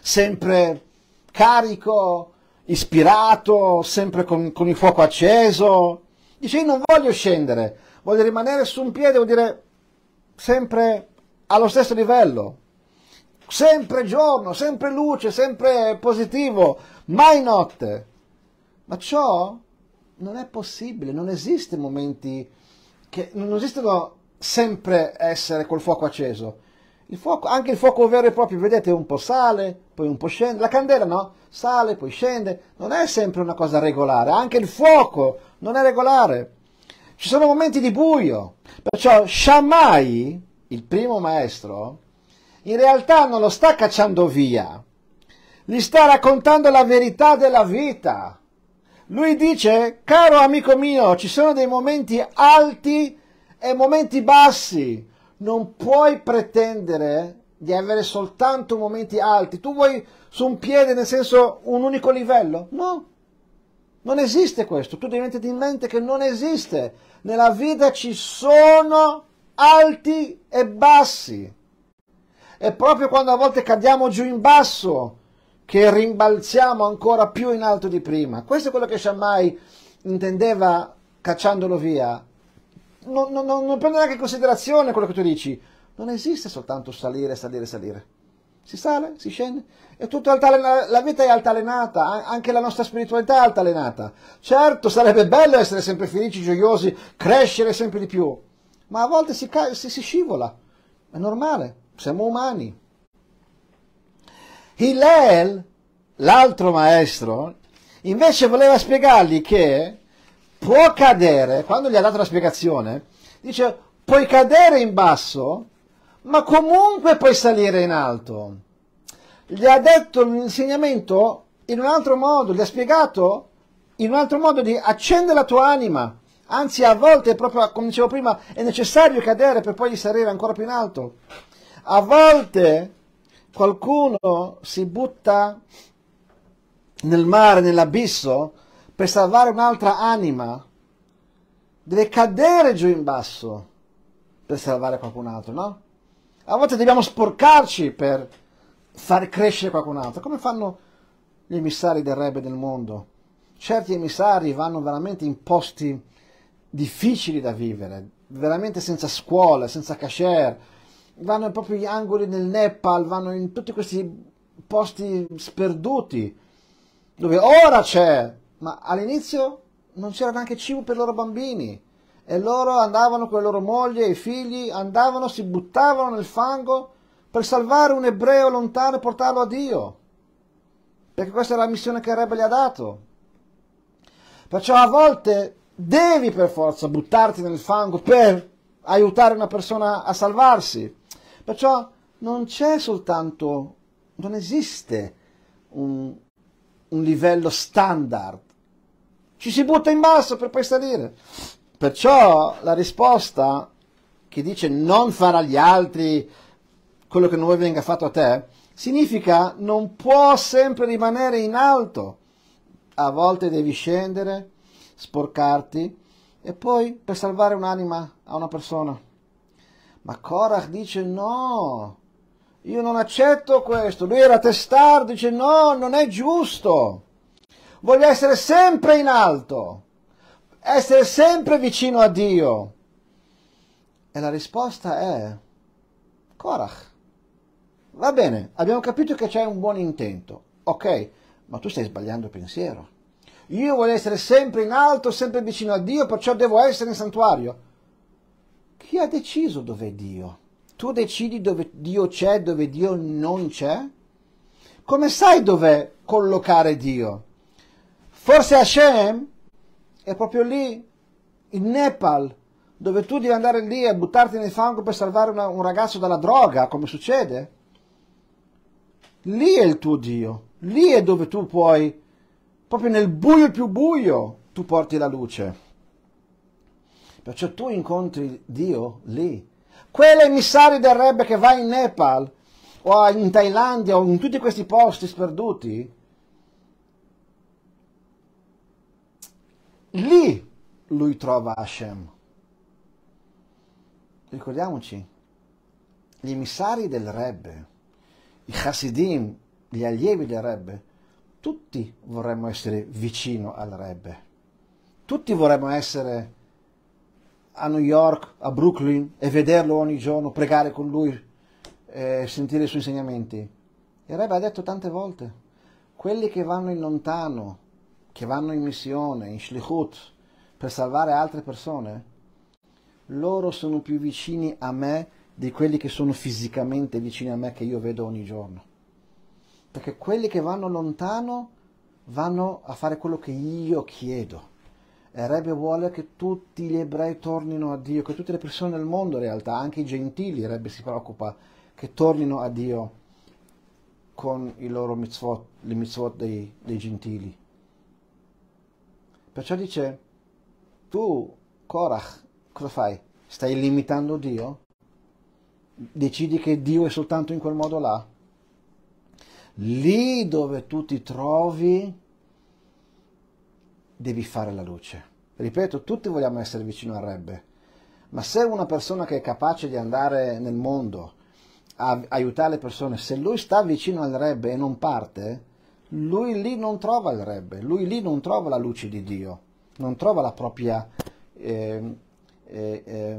sempre carico, ispirato, sempre con, con il fuoco acceso. Dice io non voglio scendere, voglio rimanere su un piede, vuol dire sempre allo stesso livello, sempre giorno, sempre luce, sempre positivo, mai notte. Ma ciò non è possibile, non esiste momenti che non esistono sempre essere col fuoco acceso. Il fuoco, anche il fuoco vero e proprio, vedete, un po' sale, poi un po' scende. La candela no? Sale, poi scende. Non è sempre una cosa regolare. Anche il fuoco non è regolare ci sono momenti di buio. Perciò Shammai, il primo maestro, in realtà non lo sta cacciando via, gli sta raccontando la verità della vita. Lui dice, caro amico mio, ci sono dei momenti alti e momenti bassi. Non puoi pretendere di avere soltanto momenti alti. Tu vuoi su un piede, nel senso un unico livello? No, non esiste questo, tu devi mettere in mente che non esiste. Nella vita ci sono alti e bassi. È proprio quando a volte cadiamo giù in basso, che rimbalziamo ancora più in alto di prima. Questo è quello che Shammai intendeva cacciandolo via. Non, non, non prende neanche in considerazione quello che tu dici. Non esiste soltanto salire, salire, salire si sale, si scende, è tutta la vita è altalenata, eh, anche la nostra spiritualità è altalenata. Certo, sarebbe bello essere sempre felici, gioiosi, crescere sempre di più, ma a volte si, si, si scivola, è normale, siamo umani. Hillel, l'altro maestro, invece voleva spiegargli che può cadere, quando gli ha dato la spiegazione, dice puoi cadere in basso, ma comunque puoi salire in alto. Gli ha detto l'insegnamento in un altro modo, gli ha spiegato in un altro modo di accendere la tua anima. Anzi, a volte, proprio come dicevo prima, è necessario cadere per poi salire ancora più in alto. A volte qualcuno si butta nel mare, nell'abisso, per salvare un'altra anima. Deve cadere giù in basso per salvare qualcun altro, no? A volte dobbiamo sporcarci per far crescere qualcun altro, come fanno gli emissari del Rebbe del mondo. Certi emissari vanno veramente in posti difficili da vivere, veramente senza scuola, senza cashier, vanno proprio gli angoli del Nepal, vanno in tutti questi posti sperduti, dove ora c'è, ma all'inizio non c'era neanche cibo per i loro bambini e loro andavano con le loro mogli e i figli, andavano, si buttavano nel fango per salvare un ebreo lontano e portarlo a Dio, perché questa era la missione che il Rebbe gli ha dato. Perciò a volte devi per forza buttarti nel fango per aiutare una persona a salvarsi. Perciò non c'è soltanto, non esiste un, un livello standard. Ci si butta in basso per poi salire. Perciò la risposta che dice non farà agli altri quello che non vuoi venga fatto a te, significa non può sempre rimanere in alto. A volte devi scendere, sporcarti e poi per salvare un'anima a una persona. Ma Korach dice no, io non accetto questo. Lui era testardo, dice no, non è giusto. Voglio essere sempre in alto essere sempre vicino a Dio? E la risposta è Korach. Va bene, abbiamo capito che c'è un buon intento, ok, ma tu stai sbagliando pensiero. Io voglio essere sempre in alto, sempre vicino a Dio, perciò devo essere in santuario. Chi ha deciso dove è Dio? Tu decidi dove Dio c'è, dove Dio non c'è? Come sai dove collocare Dio? Forse Hashem è proprio lì, in Nepal, dove tu devi andare lì a buttarti nel fango per salvare una, un ragazzo dalla droga, come succede. Lì è il tuo Dio, lì è dove tu puoi, proprio nel buio più buio, tu porti la luce. Perciò tu incontri Dio lì. Quell'emissario del Rebbe che va in Nepal o in Thailandia o in tutti questi posti sperduti Lì lui trova Hashem. Ricordiamoci, gli emissari del Rebbe, i Hasidim, gli allievi del Rebbe, tutti vorremmo essere vicino al Rebbe. Tutti vorremmo essere a New York, a Brooklyn e vederlo ogni giorno, pregare con lui, eh, sentire i suoi insegnamenti. Il Rebbe ha detto tante volte, quelli che vanno in lontano che vanno in missione, in shlichut, per salvare altre persone, loro sono più vicini a me di quelli che sono fisicamente vicini a me che io vedo ogni giorno. Perché quelli che vanno lontano vanno a fare quello che io chiedo. E Rebbe vuole che tutti gli ebrei tornino a Dio, che tutte le persone del mondo in realtà, anche i gentili, Rebbe si preoccupa, che tornino a Dio con i loro mitzvot, le mitzvot dei, dei gentili. Perciò dice, tu Korach, cosa fai? Stai limitando Dio? Decidi che Dio è soltanto in quel modo là? Lì dove tu ti trovi devi fare la luce. Ripeto, tutti vogliamo essere vicino al Rebbe, ma se una persona che è capace di andare nel mondo a aiutare le persone, se lui sta vicino al Rebbe e non parte, lui lì non trova il Rebbe, lui lì non trova la luce di Dio, non trova la propria ehm, eh, eh, eh,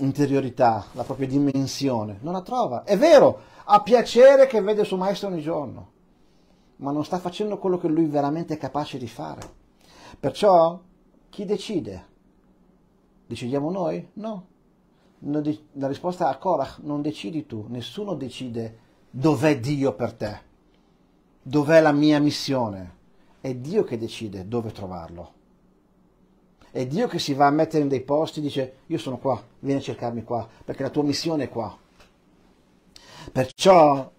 interiorità, la propria dimensione, non la trova. È vero, ha piacere che vede il suo maestro ogni giorno, ma non sta facendo quello che lui veramente è capace di fare. Perciò chi decide? Decidiamo noi? No. La risposta a Korach non decidi tu, nessuno decide dov'è Dio per te dov'è la mia missione? È Dio che decide dove trovarlo. È Dio che si va a mettere in dei posti e dice io sono qua, vieni a cercarmi qua, perché la tua missione è qua. Perciò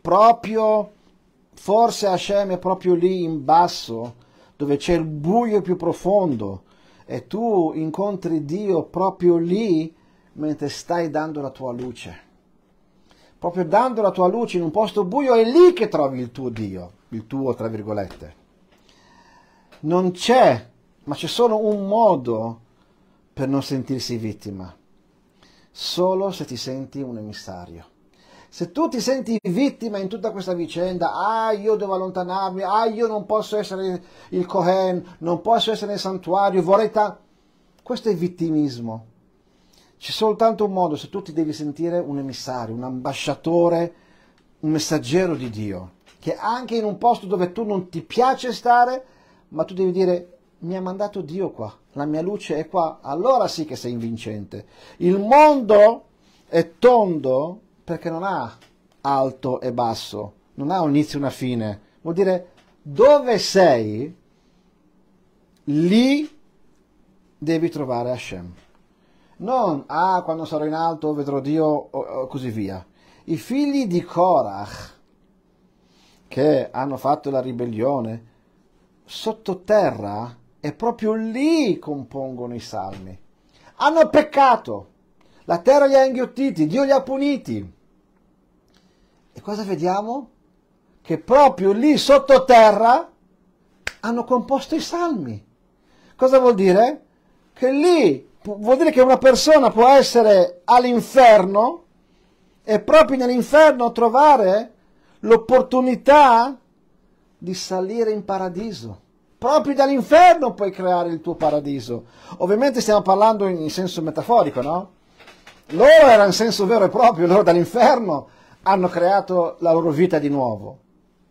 proprio forse Hashem è proprio lì in basso, dove c'è il buio più profondo, e tu incontri Dio proprio lì mentre stai dando la tua luce proprio dando la tua luce in un posto buio, è lì che trovi il tuo Dio, il tuo, tra virgolette. Non c'è, ma c'è solo un modo per non sentirsi vittima, solo se ti senti un emissario. Se tu ti senti vittima in tutta questa vicenda, ah io devo allontanarmi, ah io non posso essere il Cohen, non posso essere nel santuario, vorrei ta... Questo è vittimismo c'è soltanto un modo, se tu ti devi sentire un emissario, un ambasciatore, un messaggero di Dio, che anche in un posto dove tu non ti piace stare, ma tu devi dire mi ha mandato Dio qua, la mia luce è qua, allora sì che sei invincente. Il mondo è tondo perché non ha alto e basso, non ha un inizio e una fine. Vuol dire dove sei, lì devi trovare Hashem non ah quando sarò in alto vedrò Dio o, o così via. I figli di Korach che hanno fatto la ribellione sottoterra e proprio lì compongono i salmi. Hanno peccato, la terra li ha inghiottiti, Dio li ha puniti. E cosa vediamo? Che proprio lì sottoterra hanno composto i salmi. Cosa vuol dire? Che lì vuol dire che una persona può essere all'inferno e proprio nell'inferno trovare l'opportunità di salire in paradiso. Proprio dall'inferno puoi creare il tuo paradiso. Ovviamente stiamo parlando in senso metaforico, no? Loro erano in senso vero e proprio, loro dall'inferno hanno creato la loro vita di nuovo.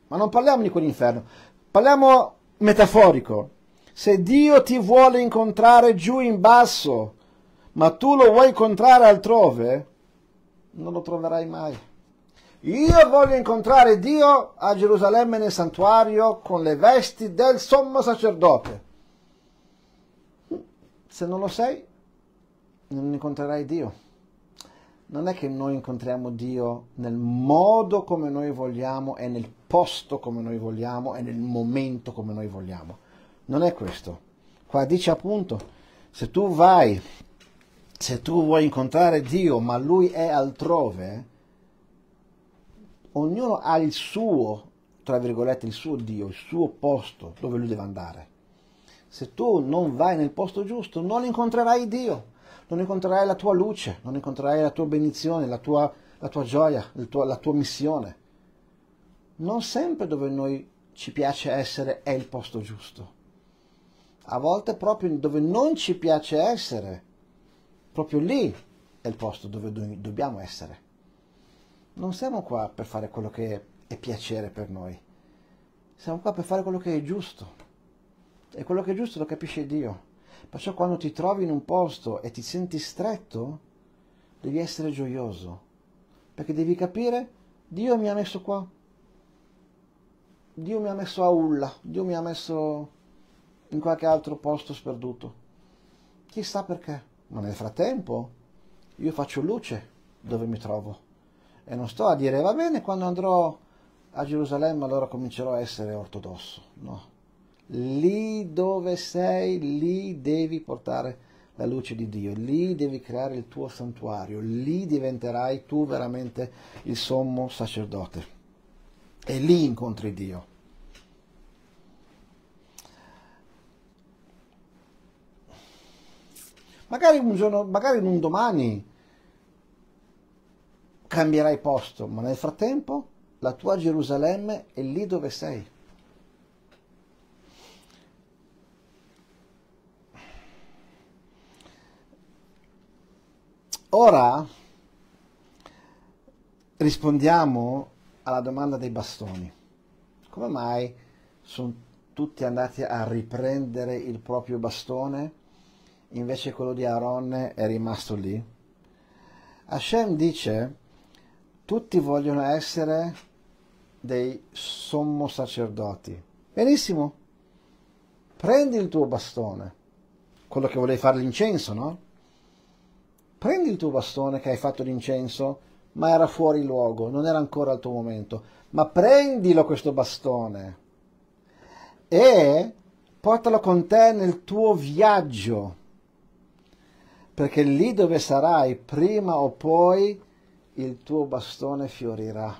Ma non parliamo di quell'inferno, parliamo metaforico. Se Dio ti vuole incontrare giù in basso, ma tu lo vuoi incontrare altrove, non lo troverai mai. Io voglio incontrare Dio a Gerusalemme nel santuario con le vesti del sommo sacerdote. Se non lo sei, non incontrerai Dio. Non è che noi incontriamo Dio nel modo come noi vogliamo e nel posto come noi vogliamo e nel momento come noi vogliamo non è questo. Qua dice appunto, se tu vai, se tu vuoi incontrare Dio, ma Lui è altrove, ognuno ha il suo, tra virgolette, il suo Dio, il suo posto dove Lui deve andare. Se tu non vai nel posto giusto, non incontrerai Dio, non incontrerai la tua luce, non incontrerai la tua benedizione, la tua, la tua gioia, tuo, la tua missione. Non sempre dove noi ci piace essere è il posto giusto a volte proprio dove non ci piace essere, proprio lì è il posto dove do- dobbiamo essere. Non siamo qua per fare quello che è piacere per noi, siamo qua per fare quello che è giusto. E quello che è giusto lo capisce Dio. Perciò quando ti trovi in un posto e ti senti stretto, devi essere gioioso, perché devi capire Dio mi ha messo qua. Dio mi ha messo a Ulla, Dio mi ha messo in qualche altro posto sperduto. Chissà perché, ma nel frattempo io faccio luce dove mi trovo e non sto a dire va bene quando andrò a Gerusalemme allora comincerò a essere ortodosso, no. Lì dove sei, lì devi portare la luce di Dio, lì devi creare il tuo santuario, lì diventerai tu veramente il sommo sacerdote e lì incontri Dio. Magari un giorno, magari in un domani cambierai posto, ma nel frattempo la tua Gerusalemme è lì dove sei. Ora rispondiamo alla domanda dei bastoni. Come mai sono tutti andati a riprendere il proprio bastone? invece quello di Aaron è rimasto lì. Hashem dice, tutti vogliono essere dei sommo sacerdoti. Benissimo, prendi il tuo bastone, quello che volevi fare l'incenso, no? Prendi il tuo bastone che hai fatto l'incenso, ma era fuori luogo, non era ancora il tuo momento, ma prendilo questo bastone e portalo con te nel tuo viaggio perché lì dove sarai, prima o poi, il tuo bastone fiorirà.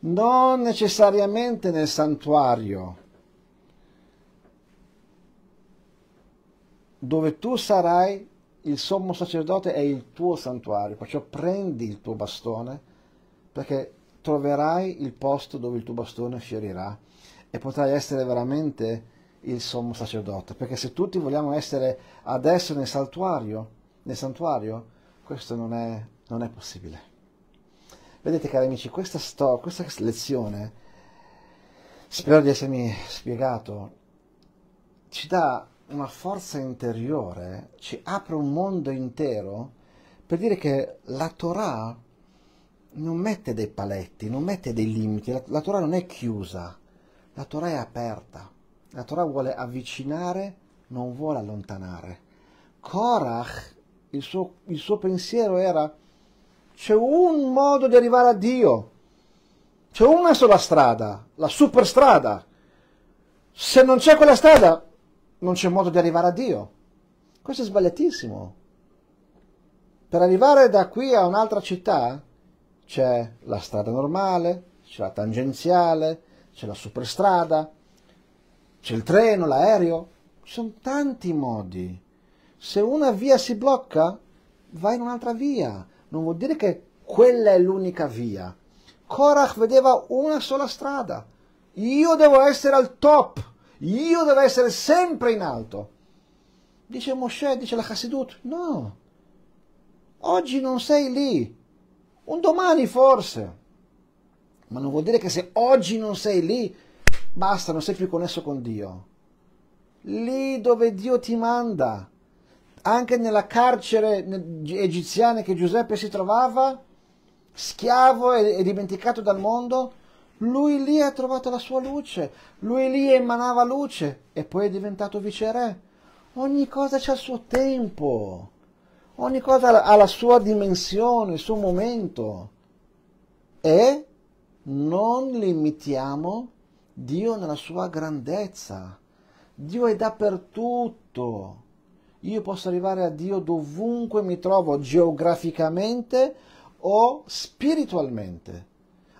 Non necessariamente nel santuario, dove tu sarai, il sommo sacerdote è il tuo santuario, perciò prendi il tuo bastone, perché troverai il posto dove il tuo bastone fiorirà e potrai essere veramente il sommo sacerdote, perché se tutti vogliamo essere adesso nel santuario, nel santuario questo non è, non è possibile. Vedete cari amici, questa, sto, questa lezione, spero di essermi spiegato, ci dà una forza interiore, ci apre un mondo intero per dire che la Torah non mette dei paletti, non mette dei limiti, la, la Torah non è chiusa, la Torah è aperta. La Torah vuole avvicinare, non vuole allontanare. Korach, il suo, il suo pensiero era, c'è un modo di arrivare a Dio, c'è una sola strada, la superstrada. Se non c'è quella strada, non c'è modo di arrivare a Dio. Questo è sbagliatissimo. Per arrivare da qui a un'altra città c'è la strada normale, c'è la tangenziale, c'è la superstrada, c'è il treno, l'aereo, ci sono tanti modi. Se una via si blocca, vai in un'altra via. Non vuol dire che quella è l'unica via. Korach vedeva una sola strada. Io devo essere al top. Io devo essere sempre in alto. Dice Moshe, dice la Hasidut, no. Oggi non sei lì. Un domani forse. Ma non vuol dire che se oggi non sei lì, Basta, non sei più connesso con Dio. Lì dove Dio ti manda, anche nella carcere egiziana che Giuseppe si trovava, schiavo e, dimenticato dal mondo, lui lì ha trovato la sua luce, lui lì emanava luce e poi è diventato viceré. Ogni cosa c'ha il suo tempo, ogni cosa ha la sua dimensione, il suo momento. E non limitiamo Dio nella sua grandezza. Dio è dappertutto. Io posso arrivare a Dio dovunque mi trovo, geograficamente o spiritualmente.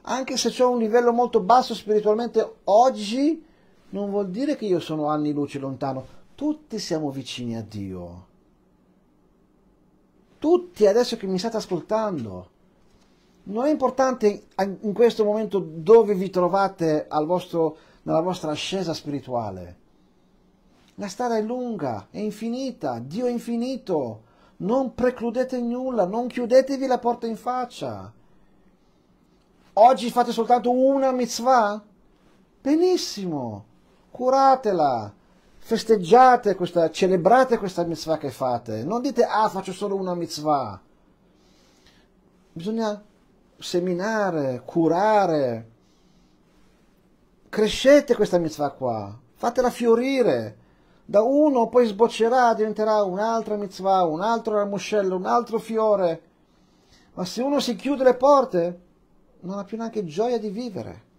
Anche se ho un livello molto basso spiritualmente oggi, non vuol dire che io sono anni luce lontano. Tutti siamo vicini a Dio. Tutti adesso che mi state ascoltando non è importante in questo momento dove vi trovate vostro, nella vostra ascesa spirituale. La strada è lunga, è infinita, Dio è infinito. Non precludete nulla, non chiudetevi la porta in faccia. Oggi fate soltanto una mitzvah? Benissimo, curatela, festeggiate questa, celebrate questa mitzvah che fate. Non dite, ah, faccio solo una mitzvah. Bisogna seminare, curare. Crescete questa mitzvah qua, fatela fiorire. Da uno poi sboccerà, diventerà un'altra mitzvah, un altro ramuscello, un altro fiore. Ma se uno si chiude le porte, non ha più neanche gioia di vivere.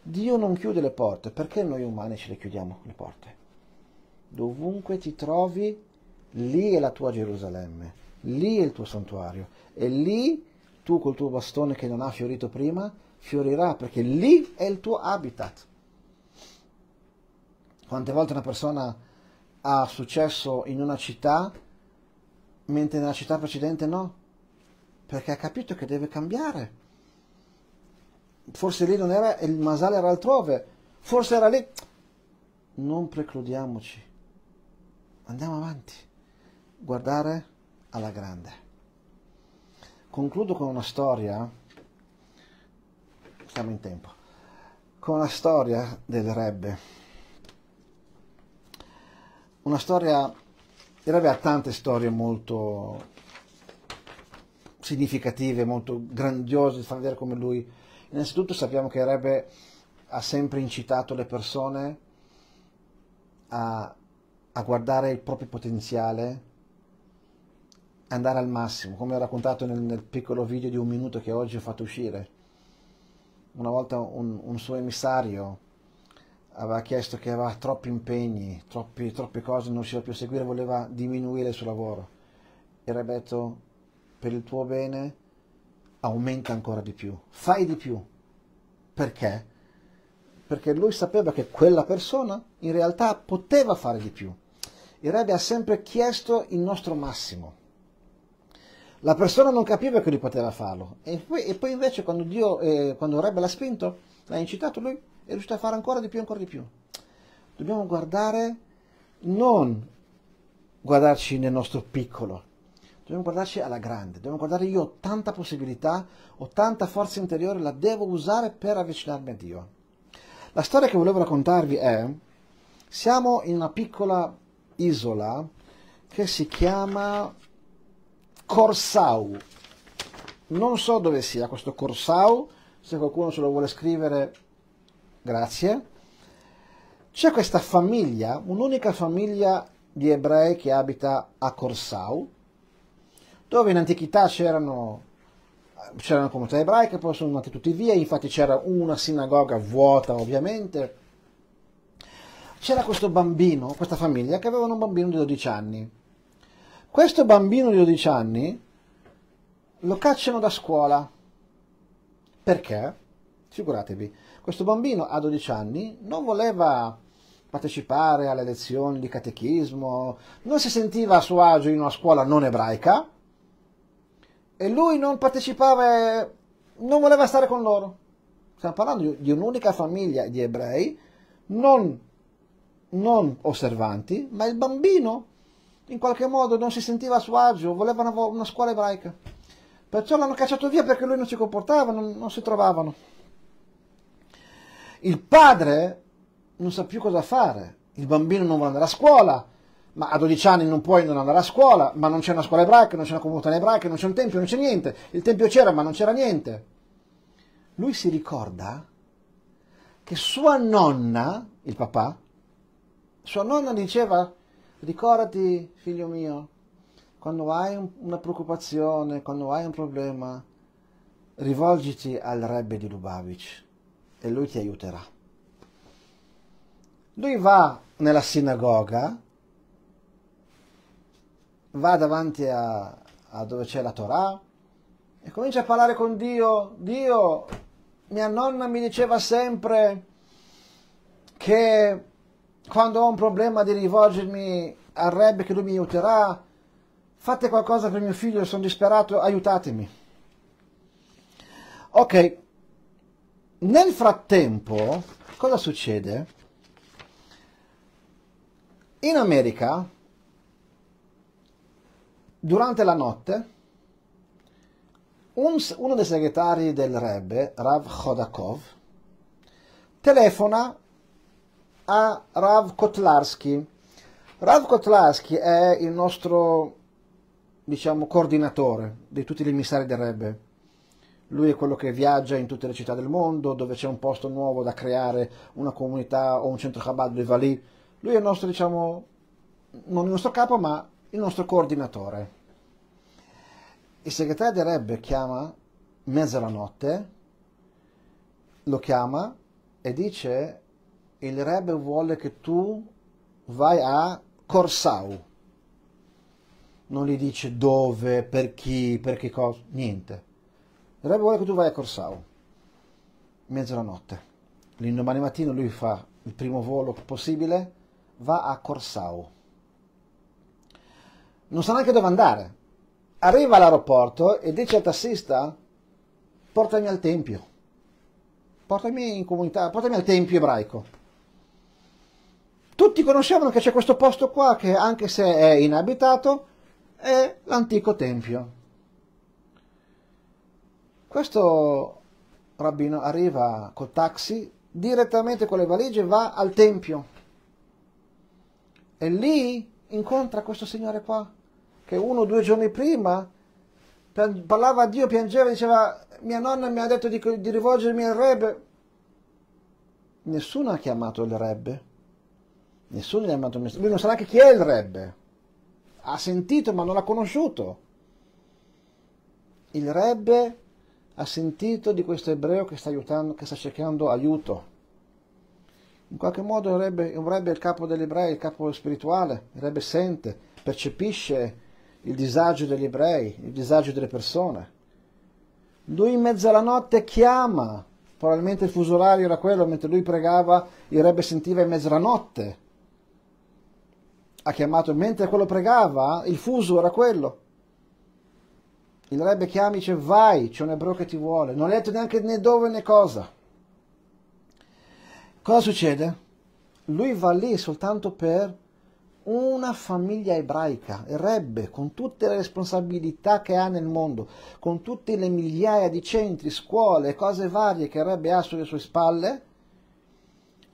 Dio non chiude le porte, perché noi umani ce le chiudiamo le porte? Dovunque ti trovi, lì è la tua Gerusalemme, lì è il tuo santuario e lì tu col tuo bastone che non ha fiorito prima, fiorirà perché lì è il tuo habitat. Quante volte una persona ha successo in una città, mentre nella città precedente no, perché ha capito che deve cambiare. Forse lì non era, il masale era altrove, forse era lì. Non precludiamoci, andiamo avanti, guardare alla grande concludo con una storia, siamo in tempo, con la storia del Rebbe. Una storia, il Rebbe ha tante storie molto significative, molto grandiose, di far vedere come lui... Innanzitutto sappiamo che il Rebbe ha sempre incitato le persone a, a guardare il proprio potenziale, andare al massimo, come ho raccontato nel, nel, piccolo video di un minuto che oggi ho fatto uscire. Una volta un, un suo emissario aveva chiesto che aveva troppi impegni, troppi, troppe cose, non riusciva più a seguire, voleva diminuire il suo lavoro. E Rebeto, per il tuo bene, aumenta ancora di più, fai di più. Perché? Perché lui sapeva che quella persona in realtà poteva fare di più. Il Rebbe ha sempre chiesto il nostro massimo. La persona non capiva che lui poteva farlo. E poi, e poi invece quando Dio, eh, quando Rebbe l'ha spinto, l'ha incitato, lui è riuscito a fare ancora di più, ancora di più. Dobbiamo guardare, non guardarci nel nostro piccolo, dobbiamo guardarci alla grande, dobbiamo guardare io ho tanta possibilità, ho tanta forza interiore, la devo usare per avvicinarmi a Dio. La storia che volevo raccontarvi è, siamo in una piccola isola che si chiama Corsau. Non so dove sia questo Corsau, se qualcuno ce lo vuole scrivere, grazie. C'è questa famiglia, un'unica famiglia di ebrei che abita a Corsau, dove in antichità c'erano c'erano comunità ebraiche, poi sono andati tutti via, infatti c'era una sinagoga vuota ovviamente. C'era questo bambino, questa famiglia, che avevano un bambino di 12 anni. Questo bambino di 12 anni lo cacciano da scuola. Perché? Figuratevi, questo bambino a 12 anni non voleva partecipare alle lezioni di catechismo, non si sentiva a suo agio in una scuola non ebraica e lui non partecipava, non voleva stare con loro. Stiamo parlando di un'unica famiglia di ebrei non, non osservanti, ma il bambino in qualche modo non si sentiva a suo agio, voleva una, una scuola ebraica. Perciò l'hanno cacciato via perché lui non si comportava, non, non si trovavano. Il padre non sa più cosa fare, il bambino non vuole andare a scuola, ma a 12 anni non puoi non andare a scuola, ma non c'è una scuola ebraica, non c'è una comunità ebraica, non c'è un tempio, non c'è niente. Il tempio c'era, ma non c'era niente. Lui si ricorda che sua nonna, il papà, sua nonna diceva Ricordati, figlio mio, quando hai una preoccupazione, quando hai un problema, rivolgiti al Rebbe di Lubavitch e lui ti aiuterà. Lui va nella sinagoga, va davanti a, a dove c'è la Torah e comincia a parlare con Dio. Dio, mia nonna mi diceva sempre che quando ho un problema di rivolgermi al Rebbe che lui mi aiuterà, fate qualcosa per mio figlio, sono disperato, aiutatemi. Ok, nel frattempo cosa succede? In America, durante la notte, un, uno dei segretari del Rebbe, Rav Khodakov, telefona a Rav Kotlarski. Rav Kotlarski è il nostro, diciamo, coordinatore di tutti gli emissari del Rebbe. Lui è quello che viaggia in tutte le città del mondo, dove c'è un posto nuovo da creare, una comunità o un centro Chabad, lui va lì. Lui è il nostro, diciamo, non il nostro capo, ma il nostro coordinatore. Il segretario del Rebbe chiama mezza la notte, lo chiama e dice il Rebbe vuole che tu vai a Corsau. Non gli dice dove, per chi, per che cosa, niente. Il Rebbe vuole che tu vai a Corsau, mezzo alla notte. L'indomani mattina lui fa il primo volo possibile, va a Corsau. Non sa neanche dove andare. Arriva all'aeroporto e dice al tassista, portami al tempio portami in comunità, portami al tempio ebraico. Tutti conoscevano che c'è questo posto qua che anche se è inabitato è l'antico tempio. Questo rabbino arriva col taxi, direttamente con le valigie va al tempio e lì incontra questo signore qua che uno o due giorni prima parlava a Dio, piangeva, diceva mia nonna mi ha detto di, di rivolgermi al Rebbe. Nessuno ha chiamato il Rebbe Nessuno gli ha mandato un messaggio. Lui non sa neanche chi è il Rebbe. Ha sentito ma non l'ha conosciuto. Il Rebbe ha sentito di questo ebreo che sta, aiutando, che sta cercando aiuto. In qualche modo il Rebbe, il Rebbe è il capo degli ebrei, il capo spirituale. Il Rebbe sente, percepisce il disagio degli ebrei, il disagio delle persone. Lui in mezzo alla notte chiama probabilmente il fuso orario era quello, mentre lui pregava il Rebbe sentiva in mezzo alla notte ha chiamato mentre quello pregava, il fuso era quello. Il rebbe chiama e dice vai, c'è un ebreo che ti vuole. Non hai detto neanche né dove né cosa. Cosa succede? Lui va lì soltanto per una famiglia ebraica, il rebbe, con tutte le responsabilità che ha nel mondo, con tutte le migliaia di centri, scuole, cose varie che il rebbe ha sulle sue spalle,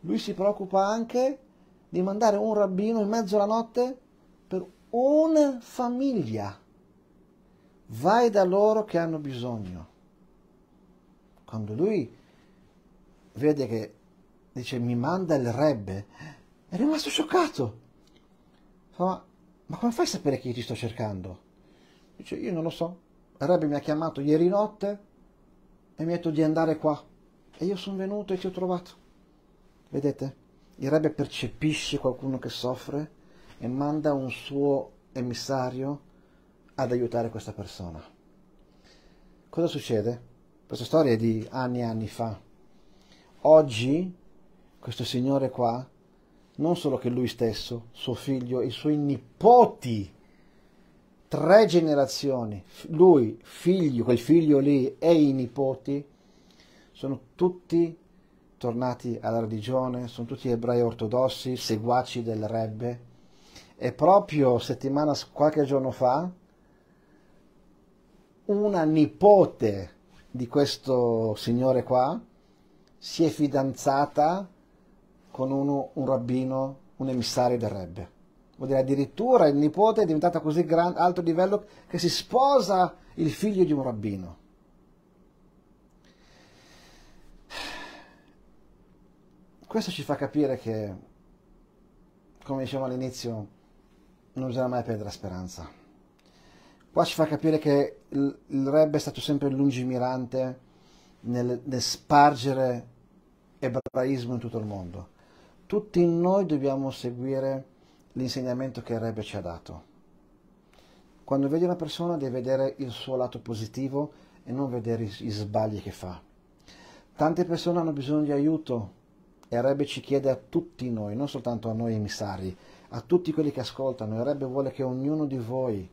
lui si preoccupa anche di mandare un rabbino in mezzo alla notte per una famiglia. Vai da loro che hanno bisogno. Quando lui vede che dice mi manda il rebbe, è rimasto scioccato. Fa, ma, ma come fai a sapere che io ti sto cercando? Dice io non lo so. Il rebbe mi ha chiamato ieri notte e mi ha detto di andare qua. E io sono venuto e ti ho trovato. Vedete? Il Rebbe percepisce qualcuno che soffre e manda un suo emissario ad aiutare questa persona. Cosa succede? Questa storia è di anni e anni fa. Oggi questo signore qua, non solo che lui stesso, suo figlio, i suoi nipoti, tre generazioni, lui, figlio, quel figlio lì e i nipoti, sono tutti tornati alla religione, sono tutti ebrei ortodossi, seguaci del Rebbe. E proprio settimana, qualche giorno fa, una nipote di questo signore qua si è fidanzata con uno, un rabbino, un emissario del Rebbe. Vuol dire addirittura il nipote è diventato così gran, alto livello che si sposa il figlio di un rabbino. Questo ci fa capire che, come dicevamo all'inizio, non bisogna mai perdere speranza. Qua ci fa capire che il Rebbe è stato sempre lungimirante nel, nel spargere ebraismo in tutto il mondo. Tutti noi dobbiamo seguire l'insegnamento che il Rebbe ci ha dato. Quando vedi una persona devi vedere il suo lato positivo e non vedere gli sbagli che fa. Tante persone hanno bisogno di aiuto e Rebbe ci chiede a tutti noi, non soltanto a noi emissari, a tutti quelli che ascoltano, e Rebbe vuole che ognuno di voi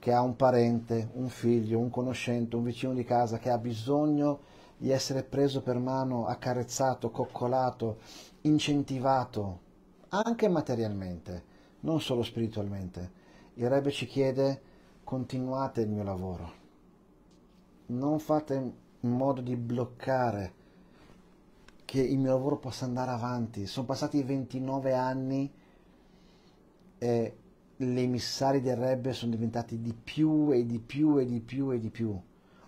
che ha un parente, un figlio, un conoscente, un vicino di casa che ha bisogno di essere preso per mano, accarezzato, coccolato, incentivato, anche materialmente, non solo spiritualmente. Il Rebbe ci chiede continuate il mio lavoro, non fate in modo di bloccare che il mio lavoro possa andare avanti. Sono passati 29 anni e gli emissari del Rebbe sono diventati di più e di più e di più e di più.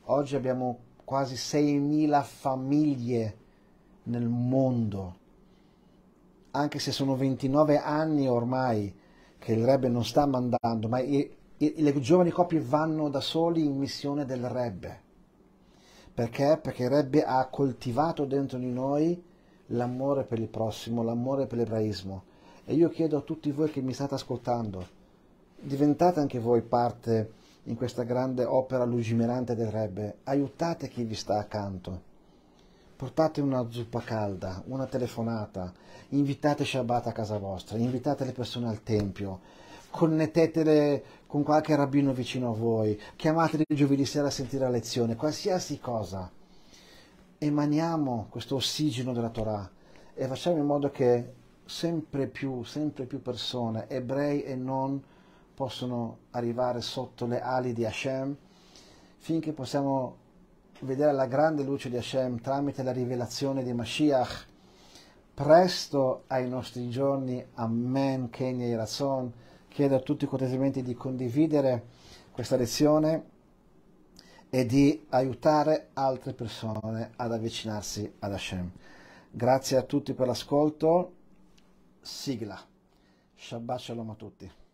Oggi abbiamo quasi 6.000 famiglie nel mondo. Anche se sono 29 anni ormai che il Rebbe non sta mandando, ma i, i, le giovani coppie vanno da soli in missione del Rebbe perché? Perché il Rebbe ha coltivato dentro di noi l'amore per il prossimo, l'amore per l'ebraismo. E io chiedo a tutti voi che mi state ascoltando, diventate anche voi parte in questa grande opera lungimirante del Rebbe, aiutate chi vi sta accanto. Portate una zuppa calda, una telefonata, invitate Shabbat a casa vostra, invitate le persone al Tempio, connettetele con qualche rabbino vicino a voi, chiamateli giovedì sera a sentire la lezione, qualsiasi cosa. Emaniamo questo ossigeno della Torah e facciamo in modo che sempre più, sempre più persone, ebrei e non, possono arrivare sotto le ali di Hashem finché possiamo vedere la grande luce di Hashem tramite la rivelazione di Mashiach presto ai nostri giorni. Amen, Kenya Irazon chiedo a tutti cortesemente di condividere questa lezione e di aiutare altre persone ad avvicinarsi ad Hashem. Grazie a tutti per l'ascolto. Sigla. Shabbat shalom a tutti.